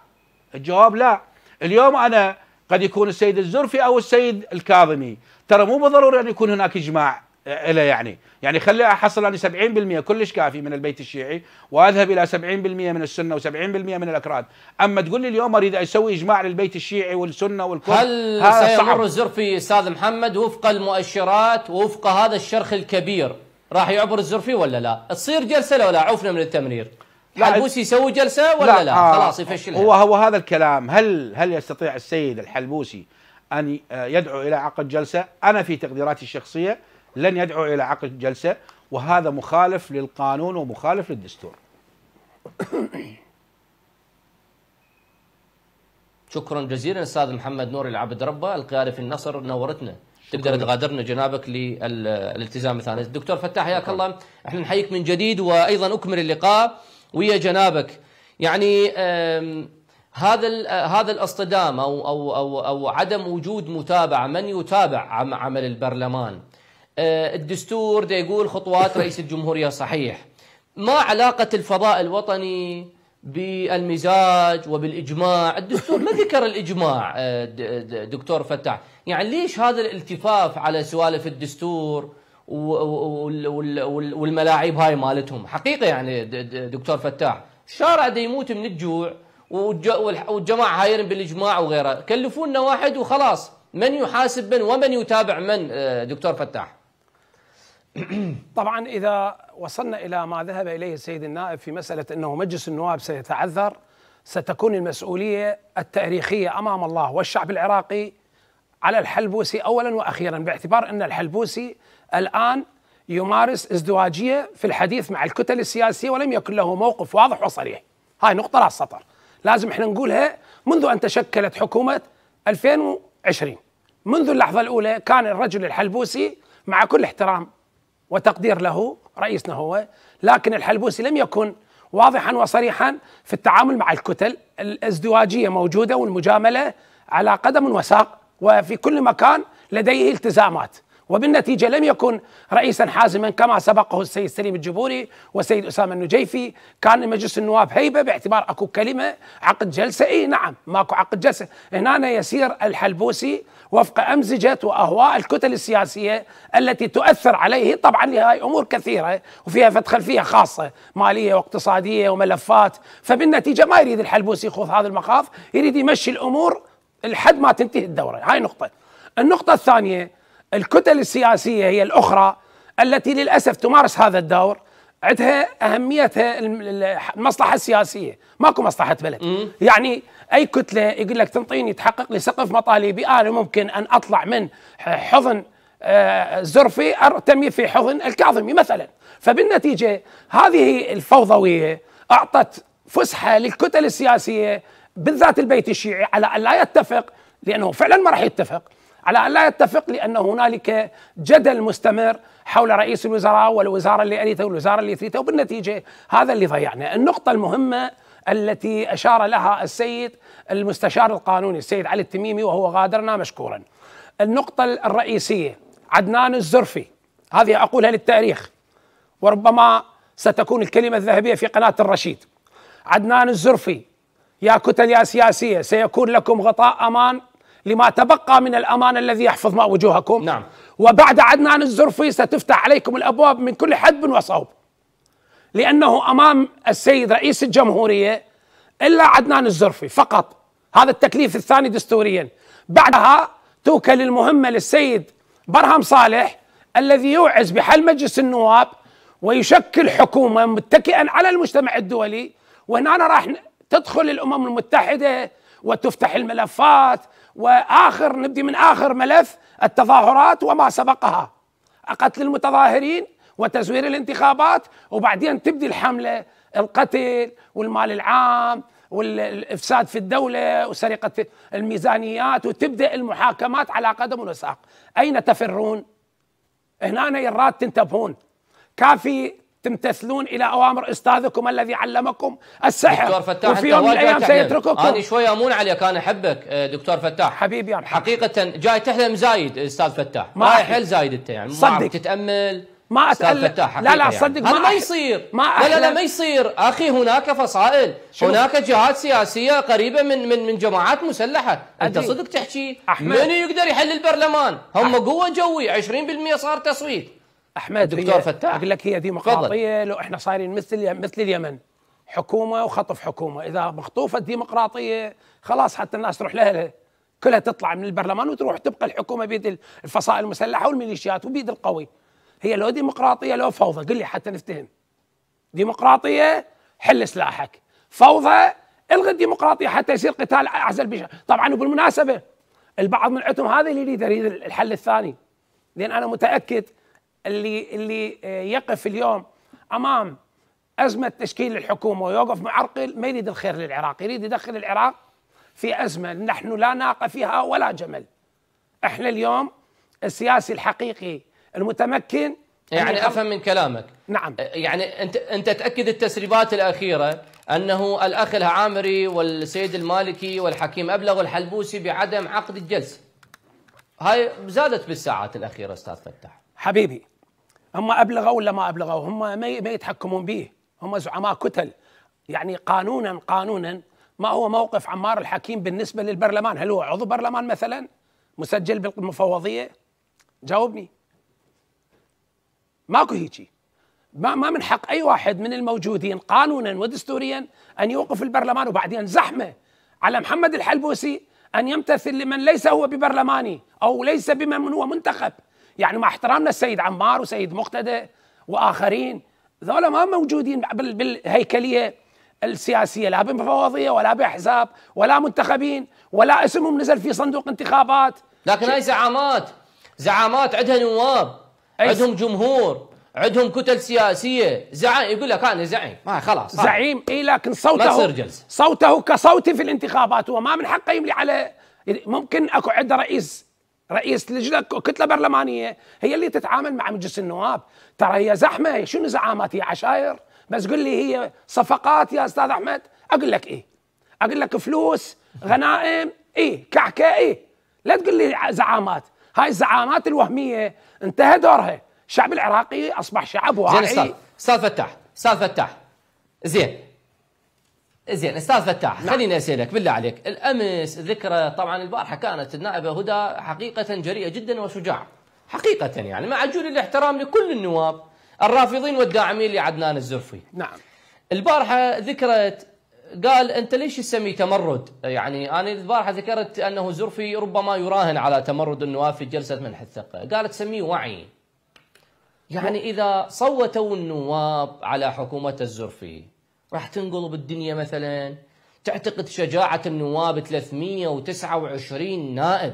الجواب لا اليوم انا قد يكون السيد الزرفي او السيد الكاظمي ترى مو بالضروره ان يكون هناك اجماع إلى يعني يعني خلي أحصل أنا 70% كلش كافي من البيت الشيعي وأذهب إلى 70% من السنة و70% من الأكراد أما تقول لي اليوم أريد أسوي إجماع للبيت الشيعي والسنة والكل هل سيمر الزرفي أستاذ محمد وفق المؤشرات وفق هذا الشرخ الكبير راح يعبر الزرفي ولا لا تصير جلسة لو لا عفنا من التمرير الحلبوسي يسوي جلسة ولا لا, لا. آه خلاص يفشلها هو هو هذا الكلام هل هل يستطيع السيد الحلبوسي أن آه، يدعو إلى عقد جلسة أنا في تقديراتي الشخصية لن يدعو الى عقد جلسه وهذا مخالف للقانون ومخالف للدستور. شكرا جزيلا استاذ محمد نوري العبد ربه القياده في النصر نورتنا تقدر تغادرنا جنابك للالتزام الثاني دكتور فتاح حياك الله احنا نحييك من جديد وايضا اكمل اللقاء ويا جنابك يعني هذا هذا الاصطدام او او او او عدم وجود متابعه من يتابع عمل البرلمان آه، الدستور ده يقول خطوات رئيس الجمهورية صحيح ما علاقة الفضاء الوطني بالمزاج وبالإجماع الدستور ما ذكر الإجماع آه، دكتور فتح يعني ليش هذا الالتفاف على سوالف الدستور والملاعب هاي مالتهم حقيقة يعني دكتور فتاح الشارع دا يموت من الجوع والجماعة هايرن بالإجماع وغيره كلفونا واحد وخلاص من يحاسب من ومن يتابع من آه، دكتور فتاح طبعا إذا وصلنا إلى ما ذهب إليه السيد النائب في مسألة أنه مجلس النواب سيتعذر ستكون المسؤولية التاريخية أمام الله والشعب العراقي على الحلبوسي أولا وأخيرا باعتبار أن الحلبوسي الآن يمارس ازدواجية في الحديث مع الكتل السياسية ولم يكن له موقف واضح وصريح هاي نقطة لا السطر لازم احنا نقولها منذ أن تشكلت حكومة 2020 منذ اللحظة الأولى كان الرجل الحلبوسي مع كل احترام وتقدير له رئيسنا هو لكن الحلبوسي لم يكن واضحا وصريحا في التعامل مع الكتل الازدواجية موجودة والمجاملة على قدم وساق وفي كل مكان لديه التزامات وبالنتيجة لم يكن رئيسا حازما كما سبقه السيد سليم الجبوري والسيد أسامة النجيفي كان مجلس النواب هيبة باعتبار أكو كلمة عقد جلسة إيه نعم ماكو عقد جلسة هنا يسير الحلبوسي وفق أمزجة وأهواء الكتل السياسية التي تؤثر عليه طبعا هاي أمور كثيرة وفيها فت خلفية خاصة مالية واقتصادية وملفات فبالنتيجة ما يريد الحلبوسي يخوض هذا المخاض يريد يمشي الأمور لحد ما تنتهي الدورة هاي نقطة النقطة الثانية الكتل السياسية هي الأخرى التي للأسف تمارس هذا الدور عندها أهميتها المصلحة السياسية ماكو مصلحة بلد يعني اي كتله يقول لك تنطيني تحقق لي سقف مطالبي انا ممكن ان اطلع من حضن آه، زرفي ارتمي في حضن الكاظمي مثلا فبالنتيجه هذه الفوضويه اعطت فسحه للكتل السياسيه بالذات البيت الشيعي على ان لا يتفق لانه فعلا ما راح يتفق على ان لا يتفق لان هنالك جدل مستمر حول رئيس الوزراء والوزاره اللي اريته والوزاره اللي اريته وبالنتيجه هذا اللي ضيعنا، النقطه المهمه التي أشار لها السيد المستشار القانوني السيد علي التميمي وهو غادرنا مشكورا النقطة الرئيسية عدنان الزرفي هذه أقولها للتاريخ وربما ستكون الكلمة الذهبية في قناة الرشيد عدنان الزرفي يا كتل يا سياسية سيكون لكم غطاء أمان لما تبقى من الأمان الذي يحفظ ماء وجوهكم نعم وبعد عدنان الزرفي ستفتح عليكم الأبواب من كل حدب وصوب لأنه أمام السيد رئيس الجمهورية إلا عدنان الزرفي فقط هذا التكليف الثاني دستوريا بعدها توكل المهمة للسيد برهم صالح الذي يوعز بحل مجلس النواب ويشكل حكومة متكئا على المجتمع الدولي وهنا راح تدخل الأمم المتحدة وتفتح الملفات واخر نبدي من اخر ملف التظاهرات وما سبقها قتل المتظاهرين وتزوير الانتخابات وبعدين تبدي الحملة القتل والمال العام والافساد في الدوله وسرقه الميزانيات وتبدا المحاكمات على قدم وساق اين تفرون هنا يراد تنتبهون كافي تمتثلون الى اوامر استاذكم الذي علمكم السحر دكتور فتاح وفي يوم من الايام سيترككم انا شوي امون عليك انا احبك آه، دكتور فتاح حبيبي يا حقيقه جاي تحلم زايد استاذ فتاح ما رايح حيل زايد انت يعني صدق. ما تتامل ما اتقلق لا لا يعني. صدق يعني. ما, ما يصير ما لا لا, لا ما يصير اخي هناك فصائل شو. هناك جهات سياسيه قريبه من من من جماعات مسلحه انت صدق تحكي من يقدر يحل البرلمان هم أحمد. قوه جوي 20% صار تصويت احمد دكتور فتاح اقول لك هي ديمقراطيه لو احنا صايرين مثل مثل اليمن حكومه وخطف حكومه اذا مخطوفه ديمقراطيه خلاص حتى الناس تروح لها كلها تطلع من البرلمان وتروح تبقى الحكومه بيد الفصائل المسلحه والميليشيات وبيد القوي هي لو ديمقراطيه لو فوضى قل لي حتى نفتهم ديمقراطيه حل سلاحك فوضى الغي الديمقراطيه حتى يصير قتال اعزل بشع طبعا وبالمناسبه البعض من عندهم هذا اللي يريد يريد الحل الثاني لان انا متاكد اللي اللي آه، يقف اليوم امام ازمه تشكيل الحكومه ويوقف معرقل ما يريد الخير للعراق يريد يدخل العراق في ازمه نحن لا ناقه فيها ولا جمل احنا اليوم السياسي الحقيقي المتمكن يعني, يعني افهم من كلامك نعم يعني انت انت تاكد التسريبات الاخيره انه الاخ العامري والسيد المالكي والحكيم ابلغ الحلبوسي بعدم عقد الجلسه هاي زادت بالساعات الاخيره استاذ فتح حبيبي هم ابلغوا ولا ما ابلغوا هم ما يتحكمون به هم زعماء كتل يعني قانونا قانونا ما هو موقف عمار الحكيم بالنسبه للبرلمان هل هو عضو برلمان مثلا مسجل بالمفوضيه جاوبني ماكو هيجي ما ما من حق اي واحد من الموجودين قانونا ودستوريا ان يوقف البرلمان وبعدين زحمه على محمد الحلبوسي ان يمتثل لمن ليس هو ببرلماني او ليس بمن هو منتخب يعني مع احترامنا السيد عمار وسيد مقتدى واخرين ذولا ما موجودين بالهيكليه السياسيه لا بمفوضيه ولا باحزاب ولا منتخبين ولا اسمهم نزل في صندوق انتخابات لكن هاي زعامات زعامات عندها نواب عندهم جمهور عندهم كتل سياسيه زعيم يقول لك انا زعيم ما خلاص زعيم اي لكن صوته ما تصير جلسه صوته كصوتي في الانتخابات هو ما من حقه يملي على ممكن اكو عنده رئيس رئيس لجنه كتله برلمانيه هي اللي تتعامل مع مجلس النواب ترى هي زحمه شنو زعامات هي عشاير بس قل لي هي صفقات يا استاذ احمد اقول لك ايه اقول لك فلوس غنائم ايه كعكه ايه لا تقول لي زعامات هاي الزعامات الوهميه انتهى دورها الشعب العراقي اصبح شعب واعي زين استاذ فتاح استاذ فتاح زين زين استاذ فتاح نعم. خليني اسالك بالله عليك الامس ذكرى طبعا البارحه كانت النائبه هدى حقيقه جريئه جدا وشجاعه حقيقه يعني مع جل الاحترام لكل النواب الرافضين والداعمين لعدنان الزرفي نعم البارحه ذكرت قال انت ليش تسميه تمرد؟ يعني انا البارحه ذكرت انه زرفي ربما يراهن على تمرد النواب في جلسه منح الثقه، قال تسميه وعي. يعني اذا صوتوا النواب على حكومه الزرفي راح تنقلب الدنيا مثلا تعتقد شجاعه النواب 329 نائب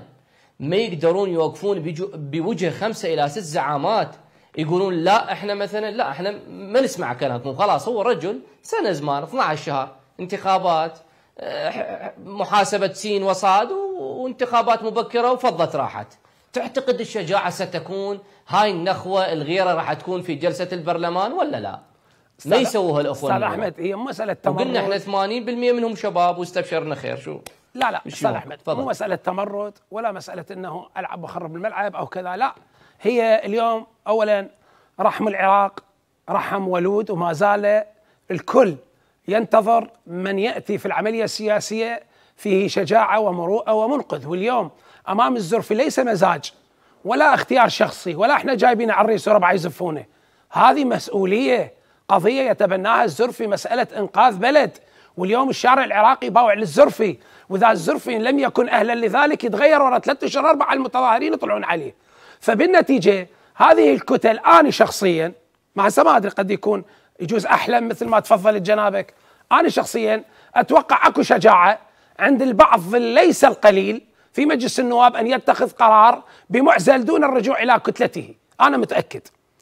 ما يقدرون يوقفون بوجه خمسه الى ست زعامات يقولون لا احنا مثلا لا احنا ما نسمع كلامكم خلاص هو رجل سنه زمان 12 شهر انتخابات آه، محاسبة سين وصاد وانتخابات مبكرة وفضت راحت تعتقد الشجاعة ستكون هاي النخوة الغيرة راح تكون في جلسة البرلمان ولا لا ما يسووها الأخوة أستاذ أحمد هي مسألة تمرد قلنا احنا 80% منهم شباب واستبشرنا خير شو لا لا أستاذ أحمد فضل. مو مسألة تمرد ولا مسألة أنه ألعب وخرب الملعب أو كذا لا هي اليوم أولا رحم العراق رحم ولود وما زال الكل ينتظر من ياتي في العمليه السياسيه فيه شجاعه ومروءه ومنقذ واليوم امام الزرفي ليس مزاج ولا اختيار شخصي ولا احنا جايبين عريس وربعه يزفونه هذه مسؤوليه قضيه يتبناها الزرفي مساله انقاذ بلد واليوم الشارع العراقي باوع للزرفي واذا الزرفي لم يكن اهلا لذلك يتغير ورا ثلاثة اشهر اربعه المتظاهرين يطلعون عليه فبالنتيجه هذه الكتل انا شخصيا مع ما ادري قد يكون يجوز احلم مثل ما تفضلت جنابك انا شخصيا اتوقع اكو شجاعه عند البعض ليس القليل في مجلس النواب ان يتخذ قرار بمعزل دون الرجوع الى كتلته انا متاكد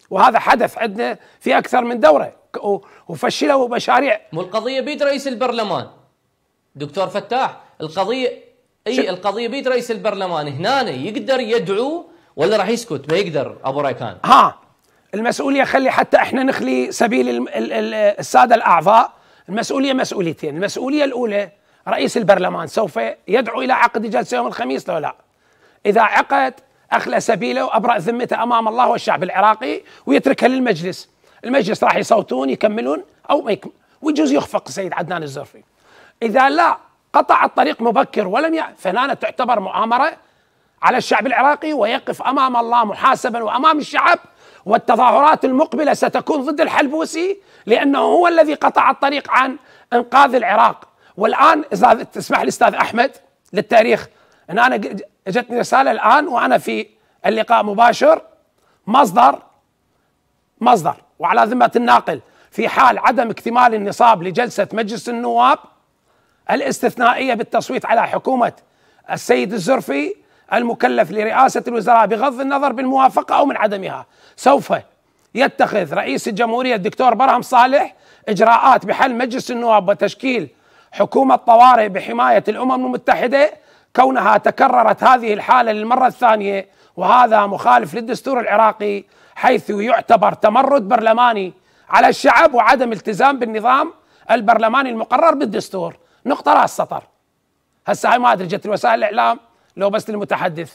وهذا حدث عندنا في اكثر من دوره وفشلوا مشاريع مو القضيه بيد رئيس البرلمان دكتور فتاح القضيه اي القضيه بيد رئيس البرلمان هنا يقدر يدعو ولا راح يسكت ما يقدر ابو ريكان ها المسؤوليه خلي حتى احنا نخلي سبيل الساده الاعضاء المسؤوليه مسؤوليتين المسؤوليه الاولى رئيس البرلمان سوف يدعو الى عقد جلسه يوم الخميس لو لا اذا عقد اخلى سبيله وابرأ ذمته امام الله والشعب العراقي ويتركها للمجلس المجلس راح يصوتون يكملون او ما يكمل ويجوز يخفق السيد عدنان الزرفي اذا لا قطع الطريق مبكر ولم ي... فهنا تعتبر مؤامره على الشعب العراقي ويقف امام الله محاسبا وامام الشعب والتظاهرات المقبلة ستكون ضد الحلبوسي لأنه هو الذي قطع الطريق عن إنقاذ العراق والآن إذا تسمح لي أستاذ أحمد للتاريخ أن أنا اجتني رسالة الآن وأنا في اللقاء مباشر مصدر مصدر وعلى ذمة الناقل في حال عدم اكتمال النصاب لجلسة مجلس النواب الاستثنائية بالتصويت على حكومة السيد الزرفي المكلف لرئاسة الوزراء بغض النظر بالموافقة أو من عدمها سوف يتخذ رئيس الجمهورية الدكتور برهم صالح إجراءات بحل مجلس النواب وتشكيل حكومة طوارئ بحماية الأمم المتحدة كونها تكررت هذه الحالة للمرة الثانية وهذا مخالف للدستور العراقي حيث يعتبر تمرد برلماني على الشعب وعدم التزام بالنظام البرلماني المقرر بالدستور نقطة رأس سطر هسه هاي ما أدري جت الوسائل الإعلام لو بس المتحدث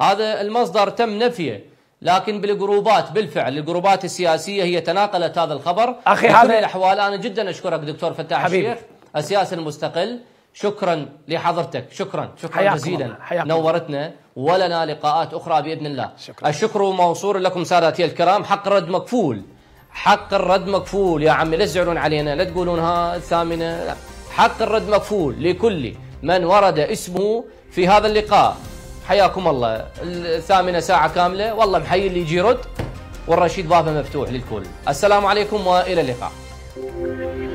هذا المصدر تم نفيه لكن بالجروبات بالفعل الجروبات السياسيه هي تناقلت هذا الخبر اخي هذا الاحوال انا جدا اشكرك دكتور فتاح حبيبي. الشيخ السياسي المستقل شكرا لحضرتك شكرا شكرا جزيلا نورتنا ولنا لقاءات اخرى باذن الله شكرا. الشكر موصول لكم سادتي الكرام حق رد مكفول حق الرد مكفول يا عمي لا تزعلون علينا لا تقولون ها الثامنه لا. حق الرد مكفول لكل من ورد اسمه في هذا اللقاء حياكم الله الثامنة ساعة كاملة والله محيي اللي يجي يرد والرشيد بابه مفتوح للكل السلام عليكم وإلى اللقاء